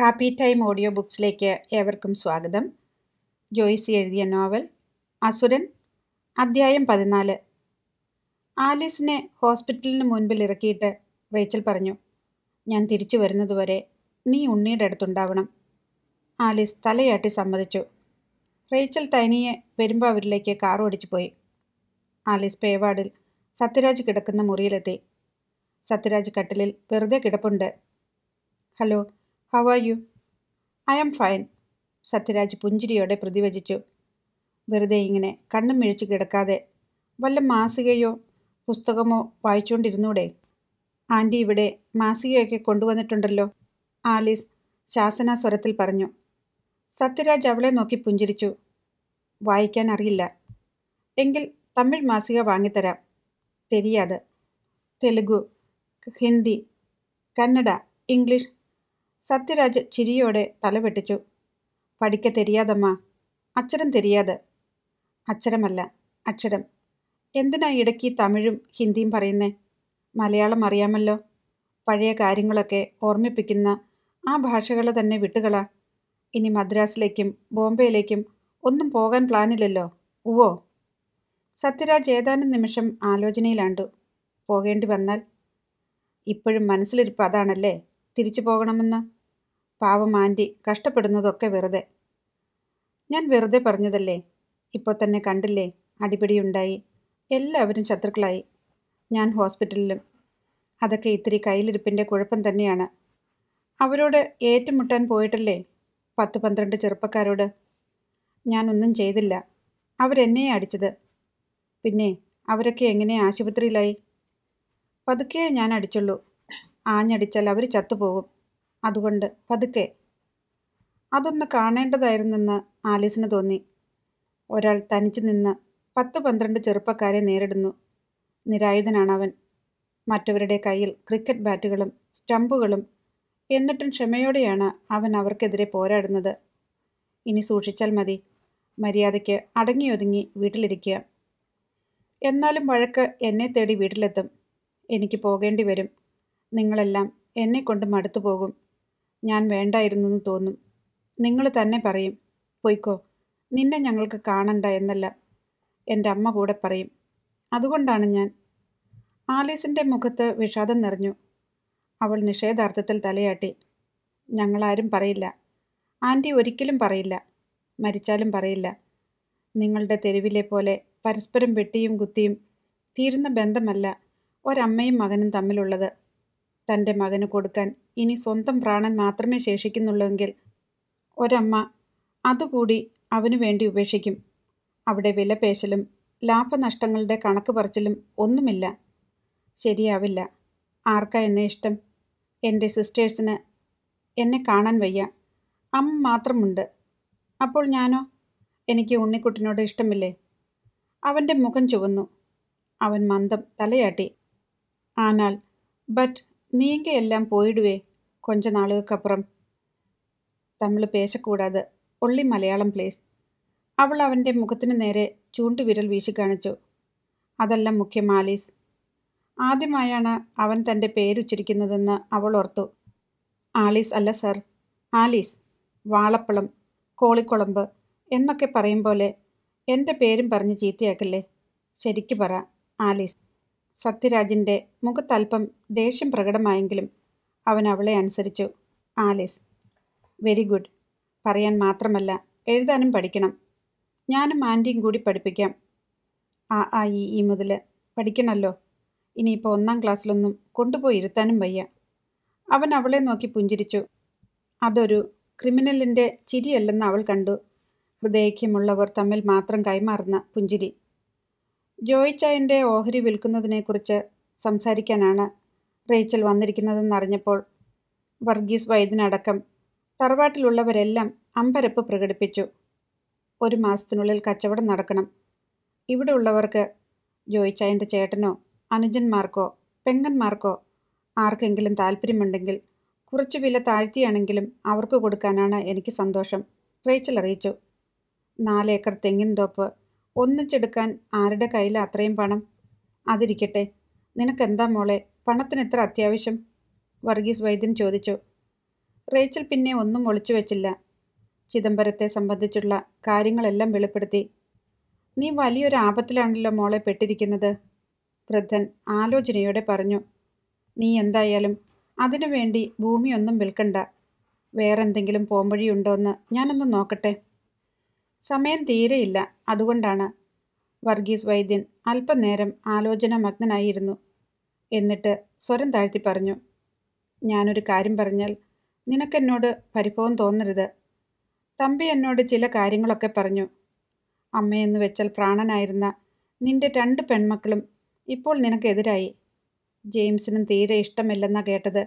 happy time audio ബുക്സിലേക്ക് ഏവർക്കും സ്വാഗതം ജോയിസ് എഴുതിയ നോവൽ അസുരൻ അദ്ധ്യായം പതിനാല് ആലീസിനെ ഹോസ്പിറ്റലിന് മുൻപിൽ ഇറക്കിയിട്ട് റേച്ചൽ പറഞ്ഞു ഞാൻ തിരിച്ചു വരുന്നതുവരെ നീ ഉണ്ണിയുടെ അടുത്തുണ്ടാവണം ആലീസ് തലയാട്ടി സമ്മതിച്ചു റേച്ചൽ തനിയെ പെരുമ്പാവൂരിലേക്ക് കാർ ഓടിച്ചു പോയി ആലീസ് പേവാടിൽ സത്യരാജ് കിടക്കുന്ന മുറിയിലെത്തി സത്യരാജ് കട്ടിലിൽ വെറുതെ കിടപ്പുണ്ട് hello how are you I am fine Sathyaraj പുഞ്ചിരിയോടെ പ്രതിവചിച്ചു വെറുതെ ഇങ്ങനെ കണ്ണും മിഴിച്ചു കിടക്കാതെ വല്ല മാസികയോ പുസ്തകമോ വായിച്ചുകൊണ്ടിരുന്നൂടെ ആൻറ്റി ഇവിടെ മാസികയൊക്കെ കൊണ്ടുവന്നിട്ടുണ്ടല്ലോ ആലീസ് ശാസന സ്വരത്തിൽ പറഞ്ഞു സത്യരാജ് അവളെ നോക്കി പുഞ്ചിരിച്ചു വായിക്കാൻ അറിയില്ല എങ്കിൽ തമിഴ് മാസിക വാങ്ങിത്തരാം തെരിയാതെ തെലുഗു ഹിന്ദി കന്നഡ ഇംഗ്ലീഷ് സത്യരാജ് ചിരിയോടെ തലവെട്ടിച്ചു പഠിക്ക തെരിയാതമ്മ അച്ചരം തെരിയാതെ അച്ചരമല്ല അക്ഷരം എന്തിനാ ഇടയ്ക്ക് തമിഴും ഹിന്ദിയും പറയുന്നേ മലയാളം അറിയാമല്ലോ പഴയ കാര്യങ്ങളൊക്കെ ഓർമ്മിപ്പിക്കുന്ന ആ ഭാഷകളെ തന്നെ വിട്ടുകള ഇനി മദ്രാസിലേക്കും ബോംബെയിലേക്കും ഒന്നും പോകാൻ പ്ലാനില്ലല്ലോ ഉവോ സത്യരാജ് ഏതാനും നിമിഷം ആലോചനയിലാണ്ടു പോകേണ്ടി വന്നാൽ ഇപ്പോഴും മനസ്സിലിരിപ്പ് അതാണല്ലേ തിരിച്ചു പോകണമെന്ന് പാവം ആൻറ്റി കഷ്ടപ്പെടുന്നതൊക്കെ വെറുതെ ഞാൻ വെറുതെ പറഞ്ഞതല്ലേ ഇപ്പോൾ തന്നെ കണ്ടില്ലേ അടിപിടിയുണ്ടായി എല്ലാവരും ശത്രുക്കളായി ഞാൻ ഹോസ്പിറ്റലിലും അതൊക്കെ ഇത്തിരി കയ്യിലിരിപ്പിൻ്റെ കുഴപ്പം തന്നെയാണ് അവരോട് ഏറ്റുമുട്ടാൻ പോയിട്ടല്ലേ പത്ത് പന്ത്രണ്ട് ചെറുപ്പക്കാരോട് ഞാനൊന്നും ചെയ്തില്ല അവരെന്നെ അടിച്ചത് പിന്നെ അവരൊക്കെ എങ്ങനെ ആശുപത്രിയിലായി പതുക്കെ ഞാൻ അടിച്ചുള്ളൂ ആഞ്ഞടിച്ചാൽ അവർ ചത്തുപോകും അതുകൊണ്ട് പതുക്കെ അതൊന്ന് കാണേണ്ടതായിരുന്നെന്ന് ആലീസിന് തോന്നി ഒരാൾ തനിച്ചു നിന്ന് പത്ത് പന്ത്രണ്ട് ചെറുപ്പക്കാരെ നേരിടുന്നു നിരായുധനാണവൻ മറ്റവരുടെ കയ്യിൽ ക്രിക്കറ്റ് ബാറ്റുകളും സ്റ്റമ്പുകളും എന്നിട്ടും ക്ഷമയോടെയാണ് അവൻ അവർക്കെതിരെ പോരാടുന്നത് ഇനി സൂക്ഷിച്ചാൽ മതി മര്യാദയ്ക്ക് അടങ്ങിയൊതുങ്ങി വീട്ടിലിരിക്കുക എന്നാലും വഴക്ക് എന്നെ തേടി വീട്ടിലെത്തും എനിക്ക് പോകേണ്ടി വരും നിങ്ങളെല്ലാം എന്നെ കൊണ്ട് മടുത്തു പോകും ഞാൻ വേണ്ടായിരുന്നു എന്ന് തോന്നും നിങ്ങൾ തന്നെ പറയും പൊയ്ക്കോ നിന്നെ ഞങ്ങൾക്ക് കാണണ്ട എന്നല്ല എൻ്റെ അമ്മ കൂടെ പറയും അതുകൊണ്ടാണ് ഞാൻ ആലീസിൻ്റെ മുഖത്ത് വിഷാദം നിറഞ്ഞു അവൾ നിഷേധാർത്ഥത്തിൽ തലയാട്ടി ഞങ്ങളാരും പറയില്ല ആൻറ്റി ഒരിക്കലും പറയില്ല മരിച്ചാലും പറയില്ല നിങ്ങളുടെ തെരുവിലെ പോലെ പരസ്പരം വെട്ടിയും കുത്തിയും തീരുന്ന ബന്ധമല്ല ഒരമ്മയും മകനും തമ്മിലുള്ളത് തൻ്റെ മകന് കൊടുക്കാൻ ഇനി സ്വന്തം പ്രാണൻ മാത്രമേ ശേഷിക്കുന്നുള്ളൂവെങ്കിൽ ഒരമ്മ അതുകൂടി അവനു വേണ്ടി ഉപേക്ഷിക്കും അവിടെ വിലപേശലും ലാഭനഷ്ടങ്ങളുടെ കണക്ക് പറച്ചിലും ഒന്നുമില്ല ശരിയാവില്ല ആർക്കാ എന്നെ ഇഷ്ടം എൻ്റെ സിസ്റ്റേഴ്സിന് എന്നെ കാണാൻ വയ്യ അമ്മ മാത്രമുണ്ട് അപ്പോൾ ഞാനോ എനിക്ക് ഉണ്ണിക്കുട്ടിനോട് ഇഷ്ടമില്ലേ അവൻ്റെ മുഖം ചുവന്നു അവൻ മന്ദം തലയാട്ടി ആനാൽ ബട്ട് നീങ്ക എല്ലാം പോയിടുവേ കൊഞ്ച നാളുകൾക്കപ്പുറം തമിള് പേശക്കൂടാതെ ഒള്ളി മലയാളം പ്ലേസ് അവൾ അവൻ്റെ മുഖത്തിന് നേരെ ചൂണ്ടുവിരൽ കാണിച്ചു അതെല്ലാം മുഖ്യ മാലീസ് ആദ്യമായാണ് അവൻ തൻ്റെ പേരുച്ചിരിക്കുന്നതെന്ന് അവൾ ഓർത്തു ആലീസ് അല്ല സർ ആലീസ് വാളപ്പളം കോളിക്കുളമ്പ് എന്നൊക്കെ പറയും പോലെ എൻ്റെ പേരും പറഞ്ഞ് ചീത്തയാക്കല്ലേ ശരിക്കു പറ ആലീസ് സത്യരാജിൻ്റെ മുഖത്തൽപ്പം ദേഷ്യം പ്രകടമായെങ്കിലും അവൻ അവളെ അനുസരിച്ചു ആലിസ് വെരി ഗുഡ് പറയാൻ മാത്രമല്ല എഴുതാനും പഠിക്കണം ഞാനും ആൻറ്റിയും കൂടി പഠിപ്പിക്കാം ആ ആ ഇ ഈ മുതൽ പഠിക്കണമല്ലോ ഇനിയിപ്പോൾ ഒന്നാം ക്ലാസ്സിലൊന്നും കൊണ്ടുപോയി ഇരുത്താനും വയ്യ അവൻ അവളെ നോക്കി പുഞ്ചിരിച്ചു അതൊരു ക്രിമിനലിൻ്റെ ചിരിയല്ലെന്ന് അവൾ കണ്ടു ഹൃദയഖ്യമുള്ളവർ തമ്മിൽ മാത്രം കൈമാറുന്ന പുഞ്ചിരി ജോയ് ചായൻ്റെ ഓഹരി വിൽക്കുന്നതിനെക്കുറിച്ച് സംസാരിക്കാനാണ് റേച്ചൽ വന്നിരിക്കുന്നതെന്നറിഞ്ഞപ്പോൾ വർഗീസ് വൈദ്യനടക്കം തറവാട്ടിലുള്ളവരെല്ലാം അമ്പരപ്പ് പ്രകടിപ്പിച്ചു ഒരു മാസത്തിനുള്ളിൽ കച്ചവടം നടക്കണം ഇവിടെ ഉള്ളവർക്ക് ജോയ് ചായൻ്റെ ചേട്ടനോ അനുജന്മാർക്കോ പെങ്ങന്മാർക്കോ ആർക്കെങ്കിലും താല്പര്യമുണ്ടെങ്കിൽ കുറച്ച് വില താഴ്ത്തിയാണെങ്കിലും അവർക്ക് കൊടുക്കാനാണ് എനിക്ക് സന്തോഷം റേച്ചൽ അറിയിച്ചു നാലേക്കർ തെങ്ങിൻ തോപ്പ് ഒന്നിച്ചെടുക്കാൻ ആരുടെ കയ്യിൽ അത്രയും പണം അതിരിക്കട്ടെ നിനക്കെന്താ മോളെ പണത്തിന് എത്ര അത്യാവശ്യം വർഗീസ് വൈദ്യൻ ചോദിച്ചു റേച്ചൽ പിന്നെ ഒന്നും ഒളിച്ചു വെച്ചില്ല ചിദംബരത്തെ സംബന്ധിച്ചുള്ള കാര്യങ്ങളെല്ലാം വെളിപ്പെടുത്തി നീ വലിയൊരു ആപത്തിലാണല്ലോ മോളെ പെട്ടിരിക്കുന്നത് വൃദ്ധൻ ആലോചനയോടെ പറഞ്ഞു നീ എന്തായാലും അതിനുവേണ്ടി ഭൂമിയൊന്നും വിൽക്കണ്ട വേറെന്തെങ്കിലും എന്ന് ഞാനൊന്ന് നോക്കട്ടെ സമയം തീരെയില്ല അതുകൊണ്ടാണ് വർഗീസ് വൈദ്യൻ അല്പനേരം ആലോചനാമഗ്നനായിരുന്നു എന്നിട്ട് സ്വരം താഴ്ത്തി പറഞ്ഞു ഞാനൊരു കാര്യം പറഞ്ഞാൽ നിനക്കെന്നോട് പരിഭവം തോന്നരുത് തമ്പി എന്നോട് ചില കാര്യങ്ങളൊക്കെ പറഞ്ഞു അമ്മയെന്ന് വെച്ചാൽ പ്രാണനായിരുന്ന നിന്റെ രണ്ട് പെൺമക്കളും ഇപ്പോൾ നിനക്കെതിരായി ജെയിംസിനും തീരെ ഇഷ്ടമില്ലെന്ന കേട്ടത്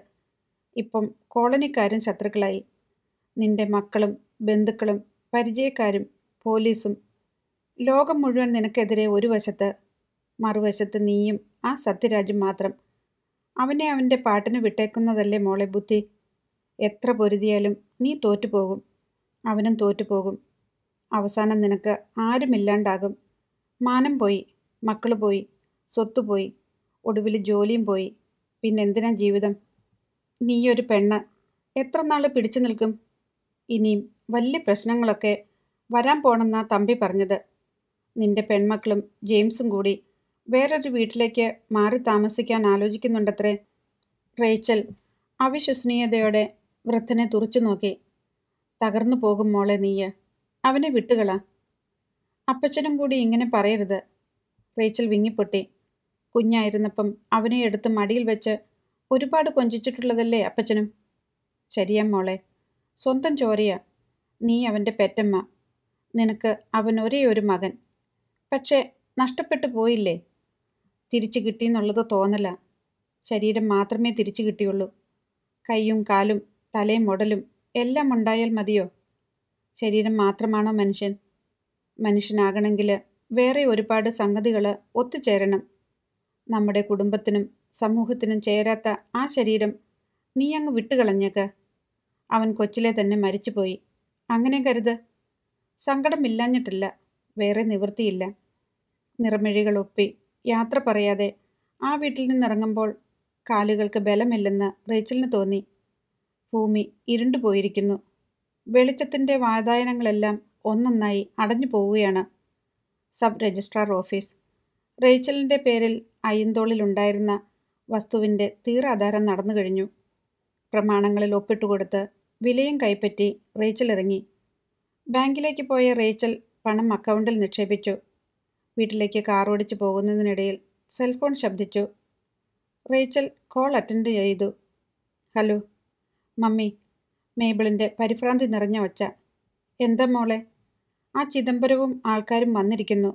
ഇപ്പം കോളനിക്കാരും ശത്രുക്കളായി നിന്റെ മക്കളും ബന്ധുക്കളും പരിചയക്കാരും പോലീസും ലോകം മുഴുവൻ നിനക്കെതിരെ ഒരു വശത്ത് മറുവശത്ത് നീയും ആ സത്യരാജും മാത്രം അവനെ അവൻ്റെ പാട്ടിന് വിട്ടേക്കുന്നതല്ലേ മോളെ ബുദ്ധി എത്ര പൊരുതിയാലും നീ തോറ്റുപോകും അവനും തോറ്റുപോകും അവസാനം നിനക്ക് ആരുമില്ലാണ്ടാകും മാനം പോയി മക്കൾ പോയി സ്വത്ത് പോയി ഒടുവിൽ ജോലിയും പോയി പിന്നെ എന്തിനാ ജീവിതം നീയൊരു പെണ്ണ് എത്ര നാൾ പിടിച്ചു നിൽക്കും ഇനിയും വലിയ പ്രശ്നങ്ങളൊക്കെ വരാൻ പോണെന്നാ തമ്പി പറഞ്ഞത് നിന്റെ പെൺമക്കളും ജെയിംസും കൂടി വേറൊരു വീട്ടിലേക്ക് മാറി താമസിക്കാൻ ആലോചിക്കുന്നുണ്ടത്രേ റേച്ചൽ അവിശ്വസനീയതയോടെ വൃദ്ധനെ തുറച്ചു നോക്കി തകർന്നു പോകും മോളെ നീയ് അവനെ വിട്ടുകള അപ്പച്ചനും കൂടി ഇങ്ങനെ പറയരുത് റേച്ചൽ വിങ്ങിപ്പൊട്ടി കുഞ്ഞായിരുന്നപ്പം അവനെ എടുത്ത് മടിയിൽ വെച്ച് ഒരുപാട് കൊഞ്ചിച്ചിട്ടുള്ളതല്ലേ അപ്പച്ചനും ശരിയാ മോളെ സ്വന്തം ചോരയാ നീ അവൻ്റെ പെറ്റമ്മ നിനക്ക് അവൻ ഒരേ ഒരു മകൻ പക്ഷേ നഷ്ടപ്പെട്ടു പോയില്ലേ തിരിച്ചു കിട്ടിയെന്നുള്ളത് തോന്നല ശരീരം മാത്രമേ തിരിച്ചു കിട്ടിയുള്ളൂ കൈയും കാലും തലയും മുടലും എല്ലാം ഉണ്ടായാൽ മതിയോ ശരീരം മാത്രമാണോ മനുഷ്യൻ മനുഷ്യനാകണമെങ്കിൽ വേറെ ഒരുപാട് സംഗതികൾ ഒത്തുചേരണം നമ്മുടെ കുടുംബത്തിനും സമൂഹത്തിനും ചേരാത്ത ആ ശരീരം നീ അങ്ങ് വിട്ടുകളഞ്ഞേക്ക് അവൻ കൊച്ചിലെ തന്നെ മരിച്ചുപോയി അങ്ങനെ കരുത് സങ്കടമില്ലാഞ്ഞിട്ടില്ല വേറെ നിവൃത്തിയില്ല നിറമിഴികൾ ഒപ്പി യാത്ര പറയാതെ ആ വീട്ടിൽ നിന്നിറങ്ങുമ്പോൾ കാലുകൾക്ക് ബലമില്ലെന്ന് റേച്ചലിന് തോന്നി ഭൂമി പോയിരിക്കുന്നു വെളിച്ചത്തിൻ്റെ വാതായനങ്ങളെല്ലാം ഒന്നൊന്നായി അടഞ്ഞു പോവുകയാണ് സബ് രജിസ്ട്രാർ ഓഫീസ് റേച്ചലിൻ്റെ പേരിൽ അയ്യന്തോളിലുണ്ടായിരുന്ന വസ്തുവിൻ്റെ തീറാധാരം നടന്നു കഴിഞ്ഞു പ്രമാണങ്ങളിൽ ഒപ്പിട്ടുകൊടുത്ത് വിലയും കൈപ്പറ്റി റേച്ചൽ ഇറങ്ങി ബാങ്കിലേക്ക് പോയ റേച്ചൽ പണം അക്കൗണ്ടിൽ നിക്ഷേപിച്ചു വീട്ടിലേക്ക് കാർ ഓടിച്ചു പോകുന്നതിനിടയിൽ സെൽഫോൺ ശബ്ദിച്ചു റേച്ചൽ കോൾ അറ്റൻഡ് ചെയ്തു ഹലോ മമ്മി മേബിളിൻ്റെ പരിഭ്രാന്തി നിറഞ്ഞ ഒച്ച എന്താ മോളെ ആ ചിദംബരവും ആൾക്കാരും വന്നിരിക്കുന്നു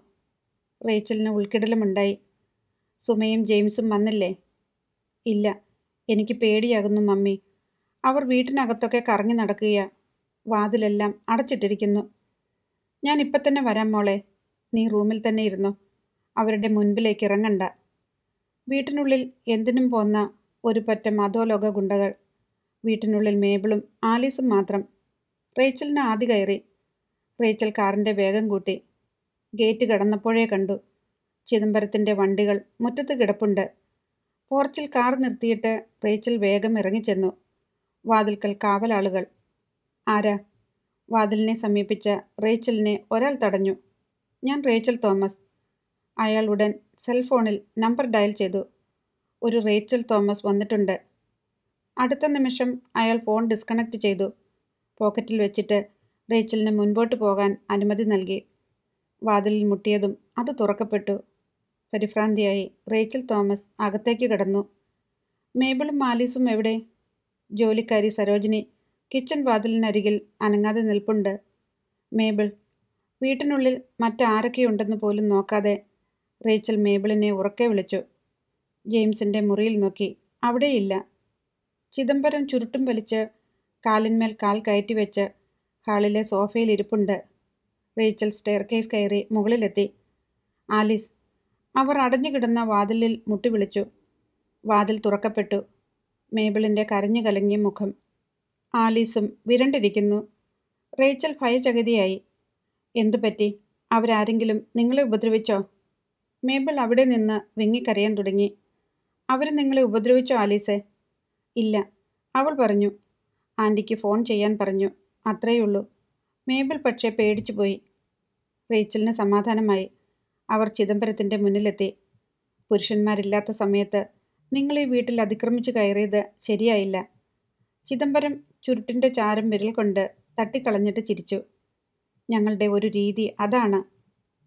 റേച്ചലിന് ഉൾക്കിടലുമുണ്ടായി സുമയും ജെയിംസും വന്നില്ലേ ഇല്ല എനിക്ക് പേടിയാകുന്നു മമ്മി അവർ വീട്ടിനകത്തൊക്കെ കറങ്ങി നടക്കുകയാണ് വാതിലെല്ലാം അടച്ചിട്ടിരിക്കുന്നു ഞാൻ ഇപ്പം തന്നെ വരാം മോളെ നീ റൂമിൽ തന്നെ ഇരുന്നു അവരുടെ മുൻപിലേക്ക് ഇറങ്ങണ്ട വീട്ടിനുള്ളിൽ എന്തിനും പോന്ന ഒരു പറ്റം അധോലോക ഗുണ്ടകൾ വീട്ടിനുള്ളിൽ മേബിളും ആലീസും മാത്രം റേച്ചലിന് ആദ്യ കയറി റേച്ചൽ കാറിൻ്റെ വേഗം കൂട്ടി ഗേറ്റ് കടന്നപ്പോഴേ കണ്ടു ചിദംബരത്തിൻ്റെ വണ്ടികൾ മുറ്റത്ത് കിടപ്പുണ്ട് പോർച്ചിൽ കാർ നിർത്തിയിട്ട് റേച്ചൽ വേഗം ഇറങ്ങിച്ചെന്നു വാതിൽക്കൽ കാവലാളുകൾ ആരാ വാതിലിനെ സമീപിച്ച റേച്ചലിനെ ഒരാൾ തടഞ്ഞു ഞാൻ റേച്ചൽ തോമസ് അയാൾ ഉടൻ സെൽഫോണിൽ നമ്പർ ഡയൽ ചെയ്തു ഒരു റേച്ചൽ തോമസ് വന്നിട്ടുണ്ട് അടുത്ത നിമിഷം അയാൾ ഫോൺ ഡിസ്കണക്ട് ചെയ്തു പോക്കറ്റിൽ വെച്ചിട്ട് റേച്ചലിന് മുൻപോട്ട് പോകാൻ അനുമതി നൽകി വാതിലിൽ മുട്ടിയതും അത് തുറക്കപ്പെട്ടു പരിഭ്രാന്തിയായി റേച്ചൽ തോമസ് അകത്തേക്ക് കടന്നു മേബിളും മാലീസും എവിടെ ജോലിക്കാരി സരോജിനി കിച്ചൺ വാതിലിനരികിൽ അനങ്ങാതെ നിൽപ്പുണ്ട് മേബിൾ വീട്ടിനുള്ളിൽ മറ്റാരൊക്കെയുണ്ടെന്ന് പോലും നോക്കാതെ റേച്ചൽ മേബിളിനെ ഉറക്കെ വിളിച്ചു ജെയിംസിൻ്റെ മുറിയിൽ നോക്കി അവിടെയില്ല ചിദംബരം ചുരുട്ടും വലിച്ച് കാലിന്മേൽ കാൽ കയറ്റി വെച്ച് ഹാളിലെ സോഫയിൽ ഇരിപ്പുണ്ട് റേച്ചൽ സ്റ്റെയർ കേസ് കയറി മുകളിലെത്തി ആലിസ് അവർ അടഞ്ഞു കിടന്ന വാതിലിൽ മുട്ടി വിളിച്ചു വാതിൽ തുറക്കപ്പെട്ടു മേബിളിൻ്റെ കരഞ്ഞു കലങ്ങിയ മുഖം ആലീസും വിരണ്ടിരിക്കുന്നു റേച്ചൽ ഭയചകിതിയായി എന്തു പറ്റി അവരാരെങ്കിലും നിങ്ങളെ ഉപദ്രവിച്ചോ മേബിൾ അവിടെ നിന്ന് വിങ്ങിക്കരയാൻ തുടങ്ങി അവർ നിങ്ങളെ ഉപദ്രവിച്ചോ ആലീസെ ഇല്ല അവൾ പറഞ്ഞു ആൻറ്റിക്ക് ഫോൺ ചെയ്യാൻ പറഞ്ഞു അത്രയേ ഉള്ളൂ മേബിൾ പക്ഷേ പേടിച്ചു പോയി റേച്ചലിന് സമാധാനമായി അവർ ചിദംബരത്തിൻ്റെ മുന്നിലെത്തി പുരുഷന്മാരില്ലാത്ത സമയത്ത് നിങ്ങൾ ഈ വീട്ടിൽ അതിക്രമിച്ചു കയറിയത് ശരിയായില്ല ചിദംബരം ചുരുട്ടിൻ്റെ ചാരം വിരൽ കൊണ്ട് തട്ടിക്കളഞ്ഞിട്ട് ചിരിച്ചു ഞങ്ങളുടെ ഒരു രീതി അതാണ്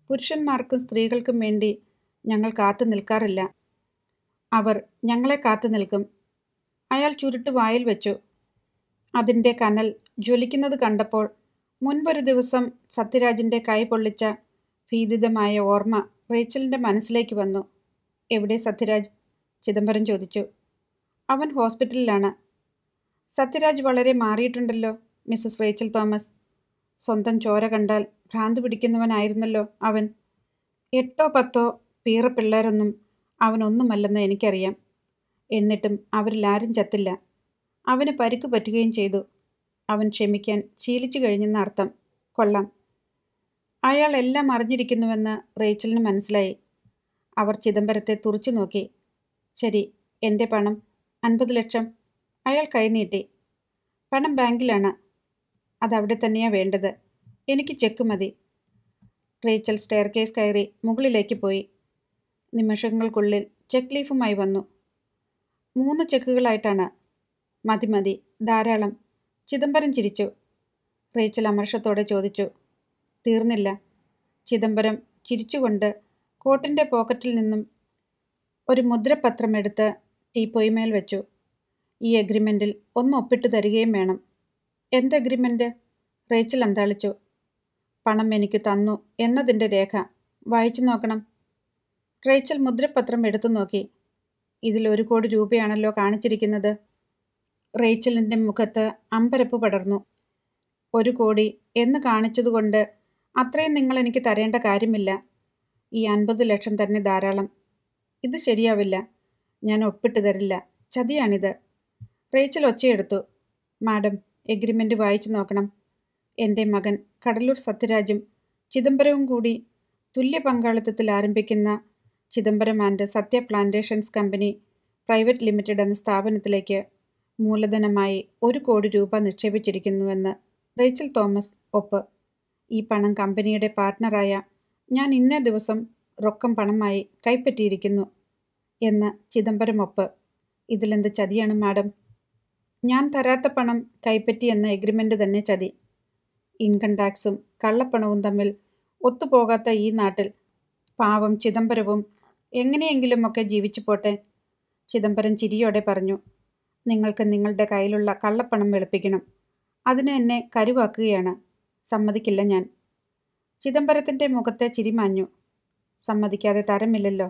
പുരുഷന്മാർക്കും സ്ത്രീകൾക്കും വേണ്ടി ഞങ്ങൾ കാത്തു നിൽക്കാറില്ല അവർ ഞങ്ങളെ കാത്തു നിൽക്കും അയാൾ ചുരുട്ട് വായിൽ വെച്ചു അതിൻ്റെ കനൽ ജ്വലിക്കുന്നത് കണ്ടപ്പോൾ മുൻപൊരു ദിവസം സത്യരാജിൻ്റെ കൈ പൊള്ളിച്ച ഭീതിതമായ ഓർമ്മ റേച്ചലിൻ്റെ മനസ്സിലേക്ക് വന്നു എവിടെ സത്യരാജ് ചിദംബരം ചോദിച്ചു അവൻ ഹോസ്പിറ്റലിലാണ് സത്യരാജ് വളരെ മാറിയിട്ടുണ്ടല്ലോ മിസ്സസ് റേച്ചൽ തോമസ് സ്വന്തം ചോര കണ്ടാൽ ഭ്രാന്ത് പിടിക്കുന്നവനായിരുന്നല്ലോ അവൻ എട്ടോ പത്തോ പീറ പിള്ളേരൊന്നും അവനൊന്നുമല്ലെന്ന് എനിക്കറിയാം എന്നിട്ടും അവരിൽ ആരും ചത്തില്ല അവന് പരിക്ക് പറ്റുകയും ചെയ്തു അവൻ ക്ഷമിക്കാൻ ശീലിച്ചു കഴിഞ്ഞെന്ന അർത്ഥം കൊള്ളാം അയാൾ എല്ലാം അറിഞ്ഞിരിക്കുന്നുവെന്ന് റേച്ചലിന് മനസ്സിലായി അവർ ചിദംബരത്തെ തുറച്ചു നോക്കി ശരി എൻ്റെ പണം അൻപത് ലക്ഷം അയാൾ കൈനീട്ടി പണം ബാങ്കിലാണ് അതവിടെ തന്നെയാണ് വേണ്ടത് എനിക്ക് ചെക്ക് മതി റേച്ചൽ സ്റ്റെയർ കേസ് കയറി മുകളിലേക്ക് പോയി നിമിഷങ്ങൾക്കുള്ളിൽ ചെക്ക് ലീഫുമായി വന്നു മൂന്ന് ചെക്കുകളായിട്ടാണ് മതി മതി ധാരാളം ചിദംബരം ചിരിച്ചു റേച്ചൽ അമർഷത്തോടെ ചോദിച്ചു തീർന്നില്ല ചിദംബരം ചിരിച്ചുകൊണ്ട് കോട്ടിൻ്റെ പോക്കറ്റിൽ നിന്നും ഒരു മുദ്രപത്രം എടുത്ത് ടീപ്പോയിമേൽ വെച്ചു ഈ അഗ്രിമെൻറ്റിൽ ഒന്ന് ഒപ്പിട്ട് തരികയും വേണം എന്ത് അഗ്രിമെൻ്റ് റേച്ചൽ അന്താളിച്ചു പണം എനിക്ക് തന്നു എന്നതിൻ്റെ രേഖ വായിച്ചു നോക്കണം റേച്ചൽ മുദ്രപത്രം എടുത്തു നോക്കി ഇതിൽ ഒരു കോടി രൂപയാണല്ലോ കാണിച്ചിരിക്കുന്നത് റേച്ചലിൻ്റെ മുഖത്ത് അമ്പരപ്പ് പടർന്നു ഒരു കോടി എന്ന് കാണിച്ചതുകൊണ്ട് അത്രയും നിങ്ങൾ എനിക്ക് തരേണ്ട കാര്യമില്ല ഈ അൻപത് ലക്ഷം തന്നെ ധാരാളം ഇത് ശരിയാവില്ല ഞാൻ ഒപ്പിട്ട് തരില്ല ചതിയാണിത് റേച്ചൽ ഒച്ചയെടുത്തു മാഡം എഗ്രിമെൻ്റ് വായിച്ചു നോക്കണം എൻ്റെ മകൻ കടലൂർ സത്യരാജും ചിദംബരവും കൂടി തുല്യ പങ്കാളിത്തത്തിൽ ആരംഭിക്കുന്ന Chidambaram and Sathya plantations company private limited എന്ന സ്ഥാപനത്തിലേക്ക് മൂലധനമായി ഒരു കോടി രൂപ നിക്ഷേപിച്ചിരിക്കുന്നുവെന്ന് റേച്ചൽ തോമസ് ഒപ്പ് ഈ പണം കമ്പനിയുടെ പാർട്ട്ണറായ ഞാൻ ഇന്നേ ദിവസം റൊക്കം പണമായി കൈപ്പറ്റിയിരിക്കുന്നു എന്ന് ചിദംബരം ഒപ്പ് ഇതിലെന്ത് ചതിയാണ് മാഡം ഞാൻ തരാത്ത പണം കൈപ്പറ്റി എന്ന എഗ്രിമെൻ്റ് തന്നെ ചതി ഇൻകം ടാക്സും കള്ളപ്പണവും തമ്മിൽ ഒത്തുപോകാത്ത ഈ നാട്ടിൽ പാവം ചിദംബരവും എങ്ങനെയെങ്കിലുമൊക്കെ ജീവിച്ചു പോട്ടെ ചിദംബരം ചിരിയോടെ പറഞ്ഞു നിങ്ങൾക്ക് നിങ്ങളുടെ കയ്യിലുള്ള കള്ളപ്പണം വെളുപ്പിക്കണം അതിന് എന്നെ കരുവാക്കുകയാണ് സമ്മതിക്കില്ല ഞാൻ ചിദംബരത്തിൻ്റെ മുഖത്തെ ചിരിമാഞ്ഞു സമ്മതിക്കാതെ തരമില്ലല്ലോ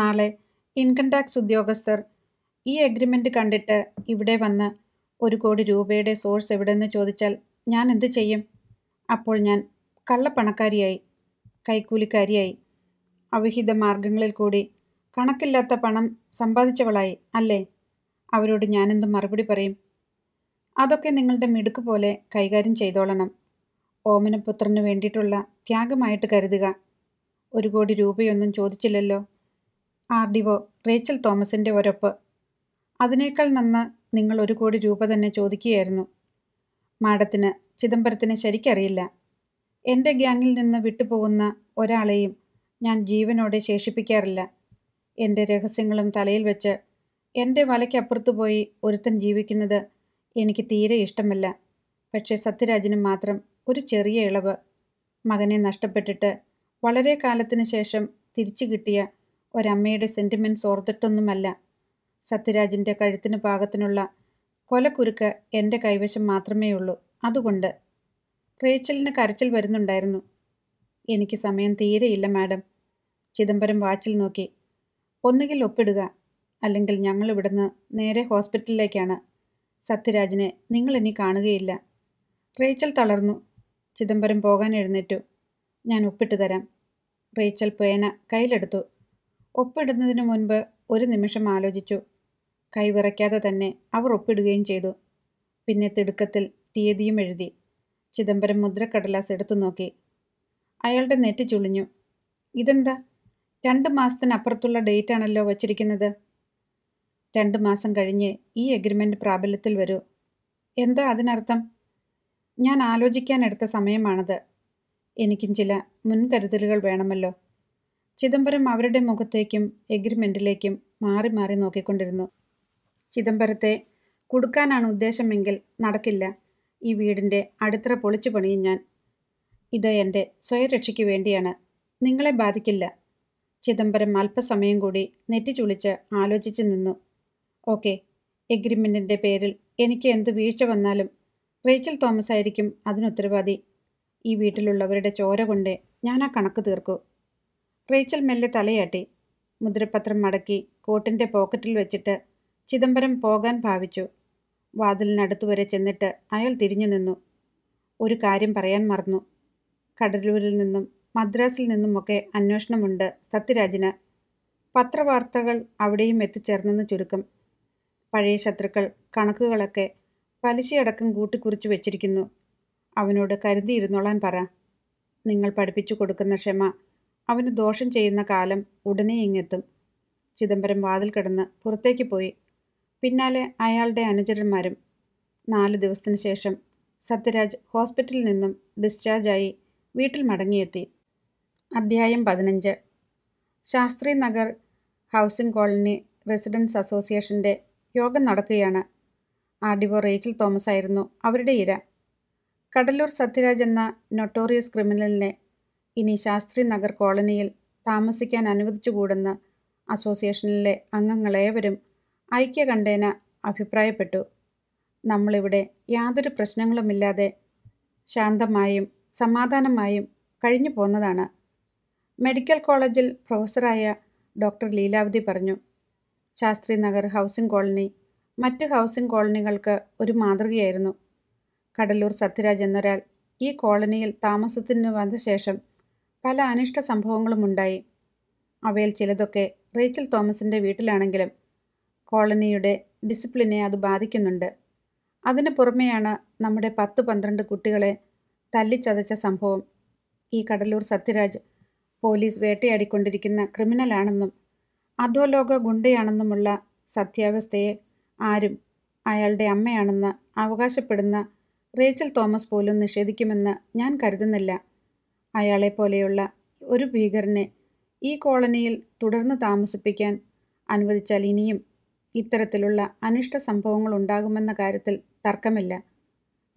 നാളെ ഇൻകം ടാക്സ് ഉദ്യോഗസ്ഥർ ഈ എഗ്രിമെൻ്റ് കണ്ടിട്ട് ഇവിടെ വന്ന് ഒരു കോടി രൂപയുടെ സോഴ്സ് എവിടെന്ന് ചോദിച്ചാൽ ഞാൻ എന്ത് ചെയ്യും അപ്പോൾ ഞാൻ കള്ളപ്പണക്കാരിയായി കൈക്കൂലിക്കാരിയായി അവിഹിത മാർഗങ്ങളിൽ കൂടി കണക്കില്ലാത്ത പണം സമ്പാദിച്ചവളായി അല്ലേ അവരോട് ഞാനെന്ത് മറുപടി പറയും അതൊക്കെ നിങ്ങളുടെ മിടുക്ക് പോലെ കൈകാര്യം ചെയ്തോളണം ഓമനപുത്രന് വേണ്ടിയിട്ടുള്ള ത്യാഗമായിട്ട് കരുതുക ഒരു കോടി രൂപയൊന്നും ചോദിച്ചില്ലല്ലോ ആർ ഡിഒ റേച്ചൽ തോമസിൻ്റെ ഒരൊപ്പ് അതിനേക്കാൾ നന്ന് നിങ്ങൾ ഒരു കോടി രൂപ തന്നെ ചോദിക്കുകയായിരുന്നു മാഡത്തിന് ചിദംബരത്തിന് ശരിക്കറിയില്ല എൻ്റെ ഗ്യാങ്ങിൽ നിന്ന് വിട്ടുപോകുന്ന ഒരാളെയും ഞാൻ ജീവനോടെ ശേഷിപ്പിക്കാറില്ല എൻ്റെ രഹസ്യങ്ങളും തലയിൽ വെച്ച് എൻ്റെ വലയ്ക്കപ്പുറത്ത് പോയി ഒരുത്തൻ ജീവിക്കുന്നത് എനിക്ക് തീരെ ഇഷ്ടമല്ല പക്ഷേ സത്യരാജിന് മാത്രം ഒരു ചെറിയ ഇളവ് മകനെ നഷ്ടപ്പെട്ടിട്ട് വളരെ കാലത്തിന് ശേഷം തിരിച്ചു കിട്ടിയ ഒരമ്മയുടെ സെൻറ്റിമെൻറ്റ്സ് ഓർത്തിട്ടൊന്നുമല്ല സത്യരാജിൻ്റെ കഴുത്തിന് പാകത്തിനുള്ള കൊലക്കുരുക്ക് എൻ്റെ കൈവശം മാത്രമേ ഉള്ളൂ അതുകൊണ്ട് റേച്ചലിന് കരച്ചിൽ വരുന്നുണ്ടായിരുന്നു എനിക്ക് സമയം തീരെയില്ല മാഡം ചിദംബരം വാച്ചിൽ നോക്കി ഒന്നുകിൽ ഒപ്പിടുക അല്ലെങ്കിൽ ഞങ്ങൾ ഇവിടുന്ന് നേരെ ഹോസ്പിറ്റലിലേക്കാണ് സത്യരാജിനെ നിങ്ങൾ ഇനി കാണുകയില്ല റേച്ചൽ തളർന്നു ചിദംബരം പോകാൻ എഴുന്നേറ്റു ഞാൻ ഒപ്പിട്ട് തരാം റേച്ചൽ പേന കയ്യിലെടുത്തു ഒപ്പിടുന്നതിന് മുൻപ് ഒരു നിമിഷം ആലോചിച്ചു കൈവിറയ്ക്കാതെ തന്നെ അവർ ഒപ്പിടുകയും ചെയ്തു പിന്നെ തിടുക്കത്തിൽ തീയതിയും എഴുതി ചിദംബരം മുദ്രക്കടലാസ് എടുത്തു നോക്കി അയാളുടെ നെറ്റ് ചുളിഞ്ഞു ഇതെന്താ രണ്ട് മാസത്തിനപ്പുറത്തുള്ള ഡേറ്റ് ആണല്ലോ വച്ചിരിക്കുന്നത് രണ്ട് മാസം കഴിഞ്ഞ് ഈ എഗ്രിമെൻ്റ് പ്രാബല്യത്തിൽ വരൂ എന്താ അതിനർത്ഥം ഞാൻ ആലോചിക്കാനെടുത്ത സമയമാണത് എനിക്കും ചില മുൻകരുതലുകൾ വേണമല്ലോ ചിദംബരം അവരുടെ മുഖത്തേക്കും എഗ്രിമെൻറ്റിലേക്കും മാറി മാറി നോക്കിക്കൊണ്ടിരുന്നു ചിദംബരത്തെ കുടുക്കാനാണ് ഉദ്ദേശമെങ്കിൽ നടക്കില്ല ഈ വീടിൻ്റെ അടിത്തറ പൊളിച്ചു പണിയും ഞാൻ ഇത് എൻ്റെ സ്വയരക്ഷയ്ക്ക് വേണ്ടിയാണ് നിങ്ങളെ ബാധിക്കില്ല ചിദംബരം അല്പസമയം കൂടി നെറ്റി ചുളിച്ച് ആലോചിച്ച് നിന്നു ഓക്കെ എഗ്രിമെൻറ്റിൻ്റെ പേരിൽ എനിക്ക് എന്ത് വീഴ്ച വന്നാലും റേച്ചൽ തോമസ് ആയിരിക്കും അതിനുത്തരവാദി ഈ വീട്ടിലുള്ളവരുടെ ചോര കൊണ്ട് ഞാൻ ആ കണക്ക് തീർക്കൂ റേച്ചൽ മെല്ലെ തലയാട്ടി മുദ്രപത്രം മടക്കി കോട്ടിൻ്റെ പോക്കറ്റിൽ വെച്ചിട്ട് ചിദംബരം പോകാൻ ഭാവിച്ചു വാതിലിനടുത്തു വരെ ചെന്നിട്ട് അയാൾ തിരിഞ്ഞു നിന്നു ഒരു കാര്യം പറയാൻ മറന്നു കടലൂരിൽ നിന്നും മദ്രാസിൽ നിന്നുമൊക്കെ അന്വേഷണമുണ്ട് സത്യരാജിന് പത്രവാർത്തകൾ അവിടെയും എത്തിച്ചേർന്നെന്ന് ചുരുക്കം പഴയ ശത്രുക്കൾ കണക്കുകളൊക്കെ പലിശയടക്കം കൂട്ടിക്കുറിച്ച് വെച്ചിരിക്കുന്നു അവനോട് കരുതിയിരുന്നോളാൻ പറ നിങ്ങൾ പഠിപ്പിച്ചു കൊടുക്കുന്ന ക്ഷമ അവന് ദോഷം ചെയ്യുന്ന കാലം ഉടനെ ഇങ്ങെത്തും ചിദംബരം വാതിൽ കിടന്ന് പുറത്തേക്ക് പോയി പിന്നാലെ അയാളുടെ അനുചരന്മാരും നാല് ദിവസത്തിനു ശേഷം സത്യരാജ് ഹോസ്പിറ്റലിൽ നിന്നും ഡിസ്ചാർജായി വീട്ടിൽ മടങ്ങിയെത്തി അധ്യായം പതിനഞ്ച് Shastri Nagar housing colony residents അസോസിയേഷൻ്റെ യോഗം നടക്കുകയാണ് ആർഡിവോ റേച്ചൽ തോമസ് ആയിരുന്നു അവരുടെ ഇര കടലൂർ സത്യരാജ് എന്ന നൊട്ടോറിയസ് ക്രിമിനലിനെ ഇനി ശാസ്ത്രി നഗർ കോളനിയിൽ താമസിക്കാൻ അനുവദിച്ചുകൂടെന്ന് അസോസിയേഷനിലെ അംഗങ്ങളേവരും ഐക്യകണ്ഠേന അഭിപ്രായപ്പെട്ടു നമ്മളിവിടെ യാതൊരു പ്രശ്നങ്ങളുമില്ലാതെ ശാന്തമായും സമാധാനമായും കഴിഞ്ഞു പോന്നതാണ് മെഡിക്കൽ കോളേജിൽ പ്രൊഫസറായ ഡോക്ടർ ലീലാവതി പറഞ്ഞു ശാസ്ത്രി നഗർ ഹൗസിംഗ് കോളനി മറ്റ് ഹൗസിംഗ് കോളനികൾക്ക് ഒരു മാതൃകയായിരുന്നു കടലൂർ സത്യരാജ് എന്നൊരാൾ ഈ കോളനിയിൽ താമസത്തിന് വന്ന ശേഷം പല അനിഷ്ട സംഭവങ്ങളുമുണ്ടായി അവയിൽ ചിലതൊക്കെ റേച്ചൽ തോമസിൻ്റെ വീട്ടിലാണെങ്കിലും കോളനിയുടെ ഡിസിപ്ലിനെ അത് ബാധിക്കുന്നുണ്ട് അതിന് പുറമെയാണ് നമ്മുടെ പത്ത് പന്ത്രണ്ട് കുട്ടികളെ തല്ലിച്ചതച്ച സംഭവം ഈ കടലൂർ സത്യരാജ് പോലീസ് വേട്ടയാടിക്കൊണ്ടിരിക്കുന്ന ക്രിമിനലാണെന്നും അധോലോക ഗുണ്ടയാണെന്നുമുള്ള സത്യാവസ്ഥയെ ആരും അയാളുടെ അമ്മയാണെന്ന് അവകാശപ്പെടുന്ന റേച്ചൽ തോമസ് പോലും നിഷേധിക്കുമെന്ന് ഞാൻ കരുതുന്നില്ല അയാളെപ്പോലെയുള്ള ഒരു ഭീകരനെ ഈ കോളനിയിൽ തുടർന്ന് താമസിപ്പിക്കാൻ അനുവദിച്ചാൽ ഇനിയും ഇത്തരത്തിലുള്ള അനിഷ്ട സംഭവങ്ങൾ ഉണ്ടാകുമെന്ന കാര്യത്തിൽ തർക്കമില്ല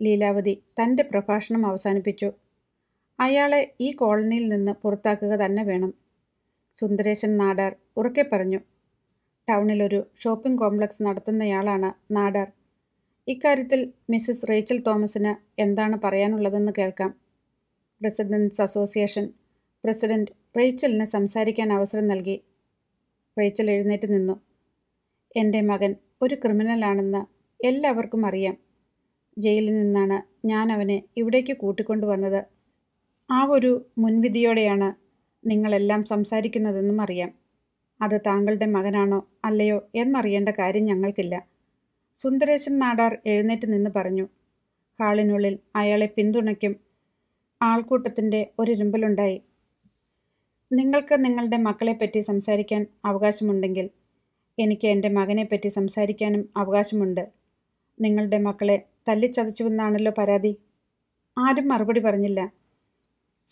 ലീലാവതി തൻ്റെ പ്രഭാഷണം അവസാനിപ്പിച്ചു അയാളെ ഈ കോളനിയിൽ നിന്ന് പുറത്താക്കുക തന്നെ വേണം സുന്ദരേശൻ നാടാർ ഉറക്കെ പറഞ്ഞു ടൗണിലൊരു ഷോപ്പിംഗ് കോംപ്ലക്സ് നടത്തുന്നയാളാണ് നാടാർ ഇക്കാര്യത്തിൽ മിസ്സിസ് റേച്ചൽ തോമസിന് എന്താണ് പറയാനുള്ളതെന്ന് കേൾക്കാം പ്രസിഡൻസ് അസോസിയേഷൻ പ്രസിഡന്റ് റേച്ചലിന് സംസാരിക്കാൻ അവസരം നൽകി റേച്ചൽ എഴുന്നേറ്റ് നിന്നു എൻ്റെ മകൻ ഒരു ക്രിമിനലാണെന്ന് എല്ലാവർക്കും അറിയാം ജയിലിൽ നിന്നാണ് ഞാൻ അവനെ ഇവിടേക്ക് കൂട്ടിക്കൊണ്ടുവന്നത് ആ ഒരു മുൻവിധിയോടെയാണ് നിങ്ങളെല്ലാം സംസാരിക്കുന്നതെന്നും അറിയാം അത് താങ്കളുടെ മകനാണോ അല്ലയോ എന്നറിയേണ്ട കാര്യം ഞങ്ങൾക്കില്ല സുന്ദരേശൻ നാടാർ എഴുന്നേറ്റ് നിന്ന് പറഞ്ഞു ഹാളിനുള്ളിൽ അയാളെ പിന്തുണയ്ക്കും ആൾക്കൂട്ടത്തിൻ്റെ ഒരിരുമ്പലുണ്ടായി നിങ്ങൾക്ക് നിങ്ങളുടെ മക്കളെപ്പറ്റി സംസാരിക്കാൻ അവകാശമുണ്ടെങ്കിൽ എനിക്ക് എൻ്റെ മകനെപ്പറ്റി സംസാരിക്കാനും അവകാശമുണ്ട് നിങ്ങളുടെ മക്കളെ തല്ലിച്ചതച്ചുവെന്നാണല്ലോ പരാതി ആരും മറുപടി പറഞ്ഞില്ല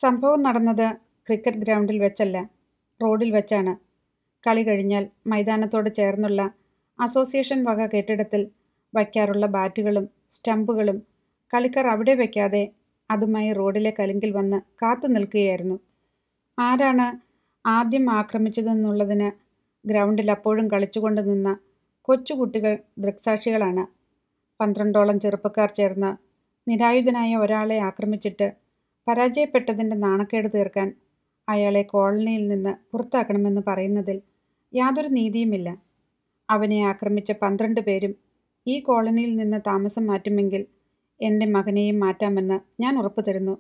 സംഭവം നടന്നത് ക്രിക്കറ്റ് ഗ്രൗണ്ടിൽ വെച്ചല്ല റോഡിൽ വെച്ചാണ് കളി കഴിഞ്ഞാൽ മൈതാനത്തോട് ചേർന്നുള്ള അസോസിയേഷൻ വക കെട്ടിടത്തിൽ വയ്ക്കാറുള്ള ബാറ്റുകളും സ്റ്റമ്പുകളും കളിക്കാർ അവിടെ വയ്ക്കാതെ അതുമായി റോഡിലെ കലിങ്കിൽ വന്ന് കാത്തു നിൽക്കുകയായിരുന്നു ആരാണ് ആദ്യം ആക്രമിച്ചതെന്നുള്ളതിന് ഗ്രൗണ്ടിൽ അപ്പോഴും കളിച്ചുകൊണ്ട് നിന്ന കൊച്ചുകുട്ടികൾ ദൃക്സാക്ഷികളാണ് പന്ത്രണ്ടോളം ചെറുപ്പക്കാർ ചേർന്ന് നിരായുധനായ ഒരാളെ ആക്രമിച്ചിട്ട് പരാജയപ്പെട്ടതിൻ്റെ നാണക്കേട് തീർക്കാൻ അയാളെ കോളനിയിൽ നിന്ന് പുറത്താക്കണമെന്ന് പറയുന്നതിൽ യാതൊരു നീതിയുമില്ല അവനെ ആക്രമിച്ച പന്ത്രണ്ട് പേരും ഈ കോളനിയിൽ നിന്ന് താമസം മാറ്റുമെങ്കിൽ എൻ്റെ മകനെയും മാറ്റാമെന്ന് ഞാൻ ഉറപ്പു തരുന്നു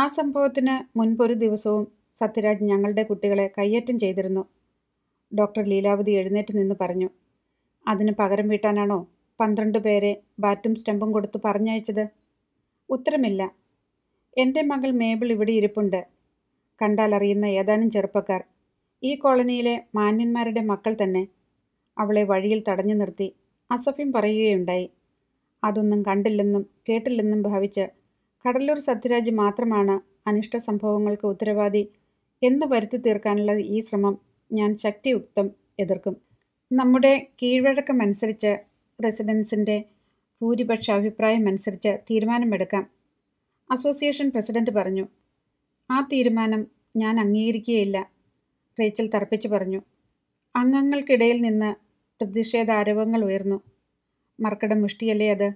ആ സംഭവത്തിന് മുൻപൊരു ദിവസവും സത്യരാജ് ഞങ്ങളുടെ കുട്ടികളെ കയ്യേറ്റം ചെയ്തിരുന്നു ഡോക്ടർ ലീലാവതി എഴുന്നേറ്റ് നിന്ന് പറഞ്ഞു അതിന് പകരം വീട്ടാനാണോ പന്ത്രണ്ട് പേരെ ബാറ്റും സ്റ്റമ്പും കൊടുത്ത് പറഞ്ഞയച്ചത് ഉത്തരമില്ല എൻ്റെ മകൾ മേബിൾ ഇവിടെ ഇരിപ്പുണ്ട് കണ്ടാൽ അറിയുന്ന ഏതാനും ചെറുപ്പക്കാർ ഈ കോളനിയിലെ മാന്യന്മാരുടെ മക്കൾ തന്നെ അവളെ വഴിയിൽ തടഞ്ഞു നിർത്തി അസഫ്യം പറയുകയുണ്ടായി അതൊന്നും കണ്ടില്ലെന്നും കേട്ടില്ലെന്നും ഭാവിച്ച് കടലൂർ സത്യരാജ് മാത്രമാണ് അനിഷ്ട സംഭവങ്ങൾക്ക് ഉത്തരവാദി എന്ന് വരുത്തി തീർക്കാനുള്ള ഈ ശ്രമം ഞാൻ ശക്തിയുക്തം എതിർക്കും നമ്മുടെ കീഴ്വഴക്കമനുസരിച്ച് റെസിഡൻസിൻ്റെ ഭൂരിപക്ഷ അഭിപ്രായമനുസരിച്ച് തീരുമാനമെടുക്കാം അസോസിയേഷൻ പ്രസിഡന്റ് പറഞ്ഞു ആ തീരുമാനം ഞാൻ അംഗീകരിക്കുകയില്ല റേച്ചൽ തർപ്പിച്ചു പറഞ്ഞു അംഗങ്ങൾക്കിടയിൽ നിന്ന് പ്രതിഷേധാരവങ്ങൾ ഉയർന്നു മർക്കടം മുഷ്ടിയല്ലേ അത്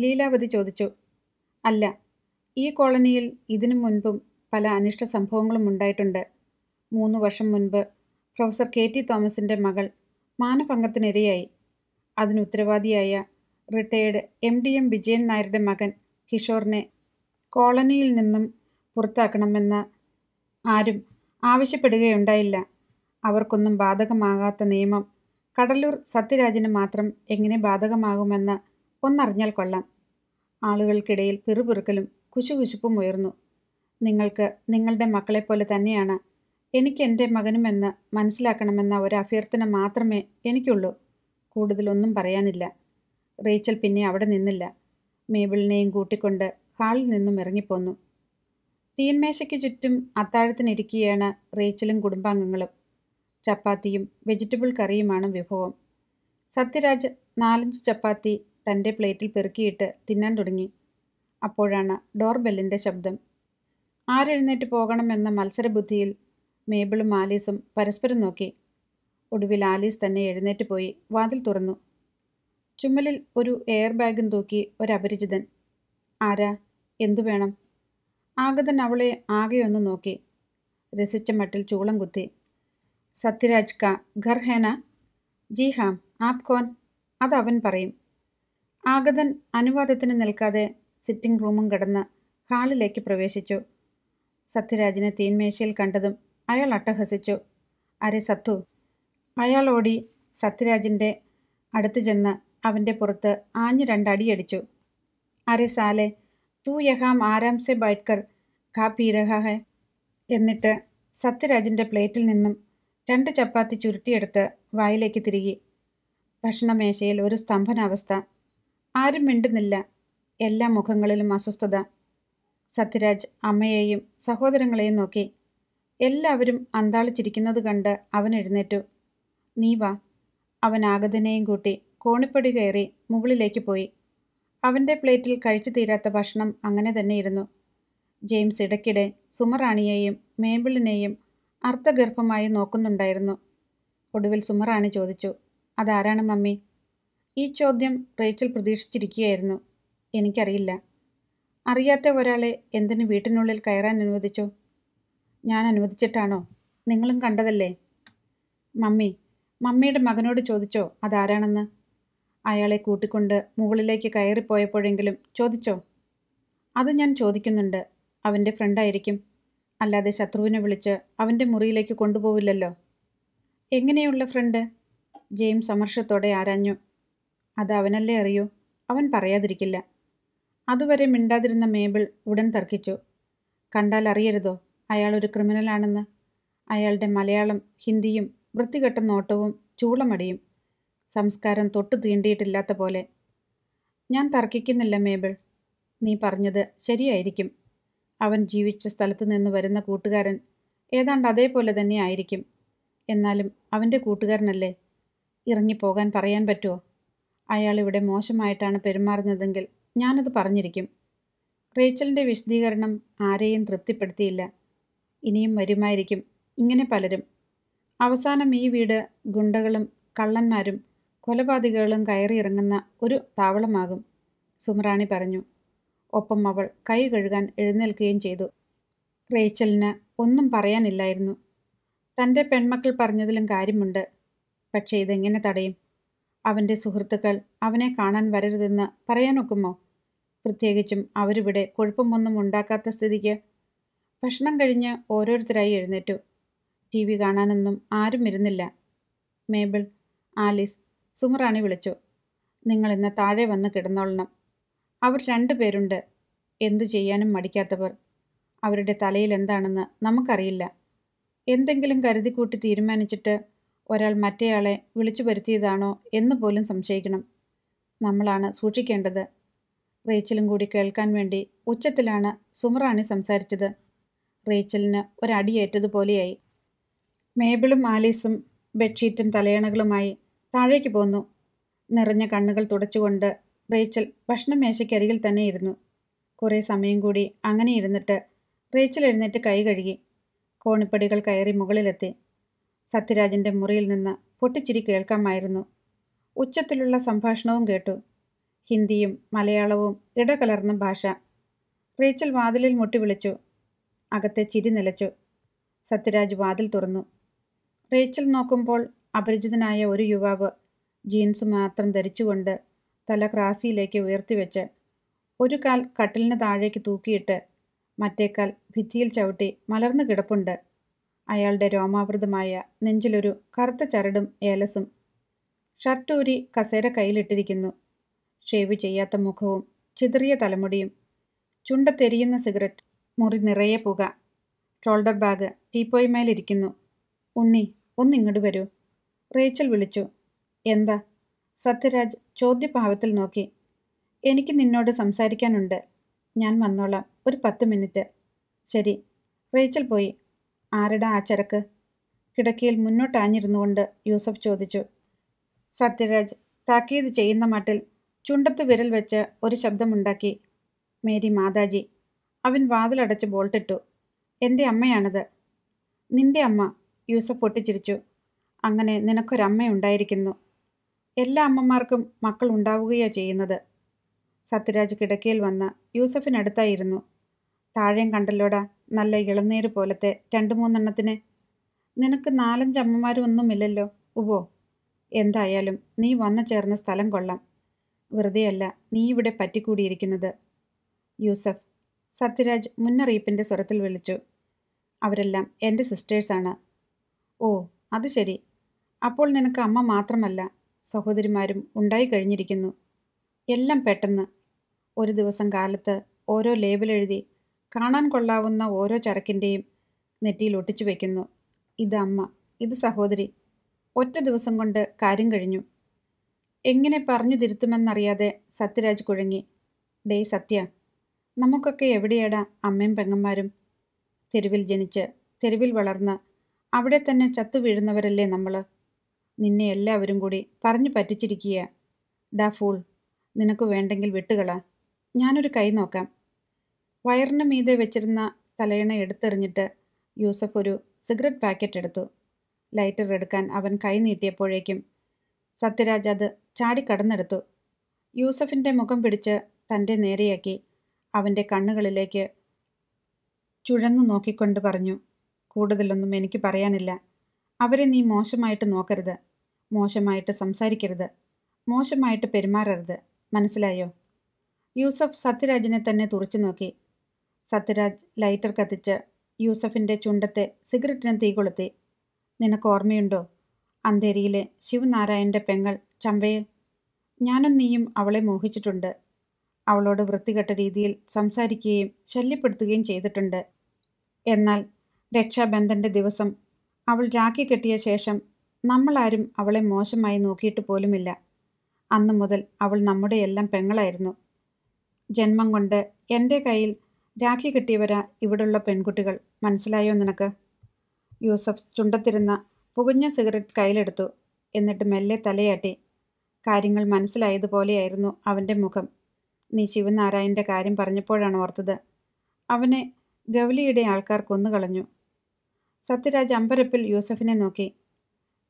ലീലാവതി ചോദിച്ചു അല്ല ഈ കോളനിയിൽ ഇതിനു മുൻപും പല അനിഷ്ട സംഭവങ്ങളും ഉണ്ടായിട്ടുണ്ട് മൂന്ന് വർഷം മുൻപ് പ്രൊഫസർ കെ ടി തോമസിൻ്റെ മകൾ മാനഭംഗത്തിനിരയായി അതിന് ഉത്തരവാദിയായ retired M D M Vijayan നായരുടെ മകൻ കിഷോറിനെ കോളനിയിൽ നിന്നും പുറത്താക്കണമെന്ന് ആരും ആവശ്യപ്പെടുകയുണ്ടായില്ല അവർക്കൊന്നും ബാധകമാകാത്ത നിയമം കടലൂർ സത്യരാജന് മാത്രം എങ്ങനെ ബാധകമാകുമെന്ന് ഒന്നറിഞ്ഞാൽ കൊള്ളാം ആളുകൾക്കിടയിൽ പിറുപിറുക്കലും കുശുകുശുപ്പും ഉയർന്നു നിങ്ങൾക്ക് നിങ്ങളുടെ മക്കളെപ്പോലെ തന്നെയാണ് എനിക്ക് എൻ്റെ മകനുമെന്ന് മനസ്സിലാക്കണമെന്ന ഒരു അഭ്യർത്ഥന മാത്രമേ എനിക്കുള്ളൂ കൂടുതലൊന്നും പറയാനില്ല റേച്ചൽ പിന്നെ അവിടെ നിന്നില്ല മേബിളിനെയും കൂട്ടിക്കൊണ്ട് ഹാളിൽ നിന്നും ഇറങ്ങിപ്പോന്നു തീൻമേശയ്ക്ക് ചുറ്റും അത്താഴത്തിനിരിക്കുകയാണ് റേച്ചലും കുടുംബാംഗങ്ങളും ചപ്പാത്തിയും വെജിറ്റബിൾ കറിയുമാണ് വിഭവം സത്യരാജ് നാലഞ്ച് ചപ്പാത്തി തൻ്റെ പ്ലേറ്റിൽ പെറുക്കിയിട്ട് തിന്നാൻ തുടങ്ങി അപ്പോഴാണ് ഡോർ ബെല്ലിൻ്റെ ശബ്ദം ആരെഴുന്നേറ്റ് പോകണമെന്ന മത്സരബുദ്ധിയിൽ മേബിളും ആലീസും പരസ്പരം നോക്കി ഒടുവിൽ ആലീസ് തന്നെ എഴുന്നേറ്റ് പോയി വാതിൽ തുറന്നു ചുമലിൽ ഒരു എയർ ബാഗും തൂക്കി ഒരപരിചിതൻ ആരാ എന്തു വേണം ആഗതൻ അവളെ ആകെയൊന്ന് നോക്കി രസിച്ച മട്ടിൽ ചൂളം കുത്തി സത്യരാജ് കാ ഘർ ഹേന ജി ഹാം ആപ് കോൻ അത് അവൻ പറയും ആഗതൻ അനുവാദത്തിന് നിൽക്കാതെ സിറ്റിംഗ് റൂമും കടന്ന് ഹാളിലേക്ക് പ്രവേശിച്ചു സത്യരാജിനെ തീൻമേശയിൽ കണ്ടതും അയാൾ അട്ടഹസിച്ചു അരെ സത്തു അയാൾ ഓടി സത്യരാജിൻ്റെ അടുത്ത് ചെന്ന് അവൻ്റെ പുറത്ത് ആഞ്ഞു രണ്ടടിയടിച്ചു അരെ സാലെ തൂ യഹാം ആരാം സെ ബൈഡ്കർ ഖാ പീരഹ എന്നിട്ട് സത്യരാജിൻ്റെ പ്ലേറ്റിൽ നിന്നും രണ്ട് ചപ്പാത്തി ചുരുട്ടിയെടുത്ത് വായിലേക്ക് തിരികെ ഭക്ഷണമേശയിൽ ഒരു സ്തംഭനാവസ്ഥ ആരും മിണ്ടുന്നില്ല എല്ലാ മുഖങ്ങളിലും അസ്വസ്ഥത സത്യരാജ് അമ്മയെയും സഹോദരങ്ങളെയും നോക്കി എല്ലാവരും അന്താളിച്ചിരിക്കുന്നത് കണ്ട് അവൻ എഴുന്നേറ്റു നീ വാ അവൻ ആഗതനെയും കൂട്ടി കോണിപ്പടി കയറി മുകളിലേക്ക് പോയി അവൻ്റെ പ്ലേറ്റിൽ കഴിച്ചു തീരാത്ത ഭക്ഷണം അങ്ങനെ തന്നെ ഇരുന്നു ജെയിംസ് ഇടയ്ക്കിടെ സുമറാണിയെയും മേമ്പിളിനെയും അർത്ഥഗർഭമായി നോക്കുന്നുണ്ടായിരുന്നു ഒടുവിൽ സുമറാണി ചോദിച്ചു അതാരാണ് മമ്മി ഈ ചോദ്യം റേച്ചൽ പ്രതീക്ഷിച്ചിരിക്കുകയായിരുന്നു എനിക്കറിയില്ല അറിയാത്ത ഒരാളെ എന്തിനു വീട്ടിനുള്ളിൽ കയറാൻ അനുവദിച്ചു ഞാൻ അനുവദിച്ചിട്ടാണോ നിങ്ങളും കണ്ടതല്ലേ മമ്മി മമ്മിയുടെ മകനോട് ചോദിച്ചോ അതാരാണെന്ന് അയാളെ കൂട്ടിക്കൊണ്ട് മുകളിലേക്ക് കയറിപ്പോയപ്പോഴെങ്കിലും ചോദിച്ചോ അത് ഞാൻ ചോദിക്കുന്നുണ്ട് അവൻ്റെ ഫ്രണ്ടായിരിക്കും അല്ലാതെ ശത്രുവിനെ വിളിച്ച് അവൻ്റെ മുറിയിലേക്ക് കൊണ്ടുപോവില്ലല്ലോ എങ്ങനെയുള്ള ഫ്രണ്ട് ജെയിം സമർഷത്തോടെ ആരാഞ്ഞു അത് അവനല്ലേ അറിയൂ അവൻ പറയാതിരിക്കില്ല അതുവരെ മിണ്ടാതിരുന്ന മേബിൾ ഉടൻ തർക്കിച്ചു കണ്ടാൽ അറിയരുതോ അയാൾ ഒരു ക്രിമിനലാണെന്ന് അയാളുടെ മലയാളം ഹിന്ദിയും വൃത്തികെട്ട നോട്ടവും ചൂളമടിയും സംസ്കാരം തൊട്ടു തീണ്ടിയിട്ടില്ലാത്ത പോലെ ഞാൻ തർക്കിക്കുന്നില്ല മേബിൾ നീ പറഞ്ഞത് ശരിയായിരിക്കും അവൻ ജീവിച്ച സ്ഥലത്തു നിന്ന് വരുന്ന കൂട്ടുകാരൻ ഏതാണ്ട് അതേപോലെ തന്നെ ആയിരിക്കും എന്നാലും അവൻ്റെ കൂട്ടുകാരനല്ലേ ഇറങ്ങിപ്പോകാൻ പറയാൻ പറ്റുമോ അയാൾ ഇവിടെ മോശമായിട്ടാണ് പെരുമാറുന്നതെങ്കിൽ ഞാനത് പറഞ്ഞിരിക്കും റേച്ചലിൻ്റെ വിശദീകരണം ആരെയും തൃപ്തിപ്പെടുത്തിയില്ല ഇനിയും വരുമായിരിക്കും ഇങ്ങനെ പലരും അവസാനം ഈ വീട് ഗുണ്ടകളും കള്ളന്മാരും കൊലപാതകകളും കയറിയിറങ്ങുന്ന ഒരു താവളമാകും സുമറാണി പറഞ്ഞു ഒപ്പം അവൾ കൈ കഴുകാൻ എഴുന്നേൽക്കുകയും ചെയ്തു റേച്ചലിന് ഒന്നും പറയാനില്ലായിരുന്നു തൻ്റെ പെൺമക്കൾ പറഞ്ഞതിലും കാര്യമുണ്ട് പക്ഷേ ഇതെങ്ങനെ തടയും അവൻ്റെ സുഹൃത്തുക്കൾ അവനെ കാണാൻ വരരുതെന്ന് പറയാനൊക്കുമോ പ്രത്യേകിച്ചും അവരിവിടെ കുഴപ്പമൊന്നും ഉണ്ടാക്കാത്ത സ്ഥിതിക്ക് ഭക്ഷണം കഴിഞ്ഞ് ഓരോരുത്തരായി എഴുന്നേറ്റു ടി വി കാണാനൊന്നും ആരും ഇരുന്നില്ല മേബിൾ ആലിസ് സുമറാണി വിളിച്ചു നിങ്ങൾ ഇന്ന് താഴെ വന്ന് കിടന്നോളണം അവർ രണ്ടു പേരുണ്ട് എന്തു ചെയ്യാനും മടിക്കാത്തവർ അവരുടെ തലയിൽ എന്താണെന്ന് നമുക്കറിയില്ല എന്തെങ്കിലും കൂട്ടി തീരുമാനിച്ചിട്ട് ഒരാൾ മറ്റേയാളെ വിളിച്ചു വരുത്തിയതാണോ എന്ന് പോലും സംശയിക്കണം നമ്മളാണ് സൂക്ഷിക്കേണ്ടത് റേച്ചിലും കൂടി കേൾക്കാൻ വേണ്ടി ഉച്ചത്തിലാണ് സുമറാണി സംസാരിച്ചത് റേച്ചലിന് ഒരടിയേറ്റതുപോലെയായി മേബിളും ആലീസും ബെഡ്ഷീറ്റും തലയണകളുമായി താഴേക്ക് പോന്നു നിറഞ്ഞ കണ്ണുകൾ തുടച്ചുകൊണ്ട് റേച്ചൽ ഭക്ഷണമേശയ്ക്കരികിൽ തന്നെ ഇരുന്നു കുറേ സമയം കൂടി അങ്ങനെ ഇരുന്നിട്ട് റേച്ചൽ എഴുന്നേറ്റ് കൈ കഴുകി കോണിപ്പടികൾ കയറി മുകളിലെത്തി സത്യരാജൻ്റെ മുറിയിൽ നിന്ന് പൊട്ടിച്ചിരി കേൾക്കാമായിരുന്നു ഉച്ചത്തിലുള്ള സംഭാഷണവും കേട്ടു ഹിന്ദിയും മലയാളവും ഇടകലർന്ന ഭാഷ റേച്ചൽ വാതിലിൽ മുട്ടി വിളിച്ചു അകത്തെ ചിരി നിലച്ചു സത്യരാജ് വാതിൽ തുറന്നു റേച്ചൽ നോക്കുമ്പോൾ അപരിചിതനായ ഒരു യുവാവ് ജീൻസ് മാത്രം ധരിച്ചുകൊണ്ട് തല ക്രാസിയിലേക്ക് ഉയർത്തിവെച്ച് ഒരു കാൽ കട്ടിലിന് താഴേക്ക് തൂക്കിയിട്ട് മറ്റേക്കാൽ ഭിത്തിയിൽ ചവിട്ടി മലർന്നു കിടപ്പുണ്ട് അയാളുടെ രോമാവൃതമായ നെഞ്ചിലൊരു കറുത്ത ചരടും ഏലസും ഷർട്ടൂരി കസേര കയ്യിലിട്ടിരിക്കുന്നു ഷേവ് ചെയ്യാത്ത മുഖവും ചിതറിയ തലമുടിയും ചുണ്ട തെരിയുന്ന സിഗരറ്റ് മുറി നിറയെ പുക ഷോൾഡർ ബാഗ് ടീപ്പോയ്മേലിരിക്കുന്നു ഉണ്ണി ഒന്നിങ്ങോട്ട് വരൂ റേച്ചൽ വിളിച്ചു എന്താ സത്യരാജ് ചോദ്യഭാവത്തിൽ നോക്കി എനിക്ക് നിന്നോട് സംസാരിക്കാനുണ്ട് ഞാൻ വന്നോളാം ഒരു പത്ത് മിനിറ്റ് ശരി റേച്ചൽ പോയി ആരുടെ ആ ചരക്ക് കിടക്കയിൽ കൊണ്ട് യൂസഫ് ചോദിച്ചു സത്യരാജ് താക്കീത് ചെയ്യുന്ന മട്ടിൽ ചുണ്ടത്ത് വിരൽ വെച്ച് ഒരു ശബ്ദമുണ്ടാക്കി മേരി മാതാജി അവൻ വാതിലടച്ച് ബോൾട്ടിട്ടു എൻ്റെ അമ്മയാണത് നിന്റെ അമ്മ യൂസഫ് പൊട്ടിച്ചിരിച്ചു അങ്ങനെ നിനക്കൊരമ്മയുണ്ടായിരിക്കുന്നു എല്ലാ അമ്മമാർക്കും മക്കൾ ഉണ്ടാവുകയാണ് ചെയ്യുന്നത് സത്യരാജ് കിടക്കയിൽ വന്ന് യൂസഫിനടുത്തായിരുന്നു താഴെയും കണ്ടല്ലോടാ നല്ല ഇളനീര് പോലത്തെ രണ്ട് മൂന്നെണ്ണത്തിന് നിനക്ക് നാലഞ്ച് അമ്മമാരൊന്നുമില്ലല്ലോ ഉവോ എന്തായാലും നീ വന്നു ചേർന്ന സ്ഥലം കൊള്ളാം വെറുതെയല്ല നീ ഇവിടെ പറ്റിക്കൂടിയിരിക്കുന്നത് യൂസഫ് സത്യരാജ് മുന്നറിയിപ്പിൻ്റെ സ്വരത്തിൽ വിളിച്ചു അവരെല്ലാം എൻ്റെ സിസ്റ്റേഴ്സാണ് ഓ അത് ശരി അപ്പോൾ നിനക്ക് അമ്മ മാത്രമല്ല സഹോദരിമാരും ഉണ്ടായി കഴിഞ്ഞിരിക്കുന്നു എല്ലാം പെട്ടെന്ന് ഒരു ദിവസം കാലത്ത് ഓരോ ലേബലെഴുതി കാണാൻ കൊള്ളാവുന്ന ഓരോ ചരക്കിൻ്റെയും നെറ്റിയിൽ ഒട്ടിച്ചു വയ്ക്കുന്നു ഇത് അമ്മ ഇത് സഹോദരി ഒറ്റ ദിവസം കൊണ്ട് കാര്യം കഴിഞ്ഞു എങ്ങനെ പറഞ്ഞു തിരുത്തുമെന്നറിയാതെ സത്യരാജ് കുഴങ്ങി ഡേ സത്യ നമുക്കൊക്കെ എവിടെയടാ അമ്മയും പെങ്ങന്മാരും തെരുവിൽ ജനിച്ച് തെരുവിൽ വളർന്ന് അവിടെ തന്നെ ചത്തു വീഴുന്നവരല്ലേ നമ്മൾ നിന്നെ എല്ലാവരും കൂടി പറഞ്ഞു പറ്റിച്ചിരിക്കുക ഡാ ഫൂൾ നിനക്ക് വേണ്ടെങ്കിൽ വിട്ടുകള ഞാനൊരു കൈ നോക്കാം വയറിന് മീതെ വെച്ചിരുന്ന തലയിണ എടുത്തെറിഞ്ഞിട്ട് യൂസഫ് ഒരു സിഗരറ്റ് പാക്കറ്റ് എടുത്തു ലൈറ്റർ എടുക്കാൻ അവൻ കൈ നീട്ടിയപ്പോഴേക്കും സത്യരാജ് അത് ചാടിക്കടന്നെടുത്തു യൂസഫിൻ്റെ മുഖം പിടിച്ച് തൻ്റെ നേരെയാക്കി അവൻ്റെ കണ്ണുകളിലേക്ക് ചുഴന്നു നോക്കിക്കൊണ്ട് പറഞ്ഞു കൂടുതലൊന്നും എനിക്ക് പറയാനില്ല അവരെ നീ മോശമായിട്ട് നോക്കരുത് മോശമായിട്ട് സംസാരിക്കരുത് മോശമായിട്ട് പെരുമാറരുത് മനസ്സിലായോ യൂസഫ് സത്യരാജിനെ തന്നെ തുറച്ചു നോക്കി സത്യരാജ് ലൈറ്റർ കത്തിച്ച് യൂസഫിൻ്റെ ചുണ്ടത്തെ സിഗരറ്റിന് തീ കൊളുത്തി നിനക്ക് ഓർമ്മയുണ്ടോ അന്തേരിയിലെ ശിവനാരായണൻ്റെ പെങ്ങൾ ചമ്പയെ ഞാനും നീയും അവളെ മോഹിച്ചിട്ടുണ്ട് അവളോട് വൃത്തികെട്ട രീതിയിൽ സംസാരിക്കുകയും ശല്യപ്പെടുത്തുകയും ചെയ്തിട്ടുണ്ട് എന്നാൽ രക്ഷാബന്ധൻ്റെ ദിവസം അവൾ രാഖി കെട്ടിയ ശേഷം നമ്മളാരും അവളെ മോശമായി നോക്കിയിട്ട് പോലുമില്ല അന്നു മുതൽ അവൾ നമ്മുടെ എല്ലാം പെങ്ങളായിരുന്നു ജന്മം കൊണ്ട് എൻ്റെ കയ്യിൽ രാഖി കെട്ടിയവരാ ഇവിടുള്ള പെൺകുട്ടികൾ മനസ്സിലായോ നിനക്ക് യൂസഫ് ചുണ്ടത്തിരുന്ന പുകഞ്ഞ സിഗരറ്റ് കയ്യിലെടുത്തു എന്നിട്ട് മെല്ലെ തലയാട്ടി കാര്യങ്ങൾ മനസ്സിലായതുപോലെയായിരുന്നു അവൻ്റെ മുഖം നീ ശിവനാരായൻ്റെ കാര്യം പറഞ്ഞപ്പോഴാണ് ഓർത്തത് അവനെ ഗൗലിയുടെ ആൾക്കാർ കൊന്നുകളഞ്ഞു സത്യരാജ് അമ്പരപ്പിൽ യൂസഫിനെ നോക്കി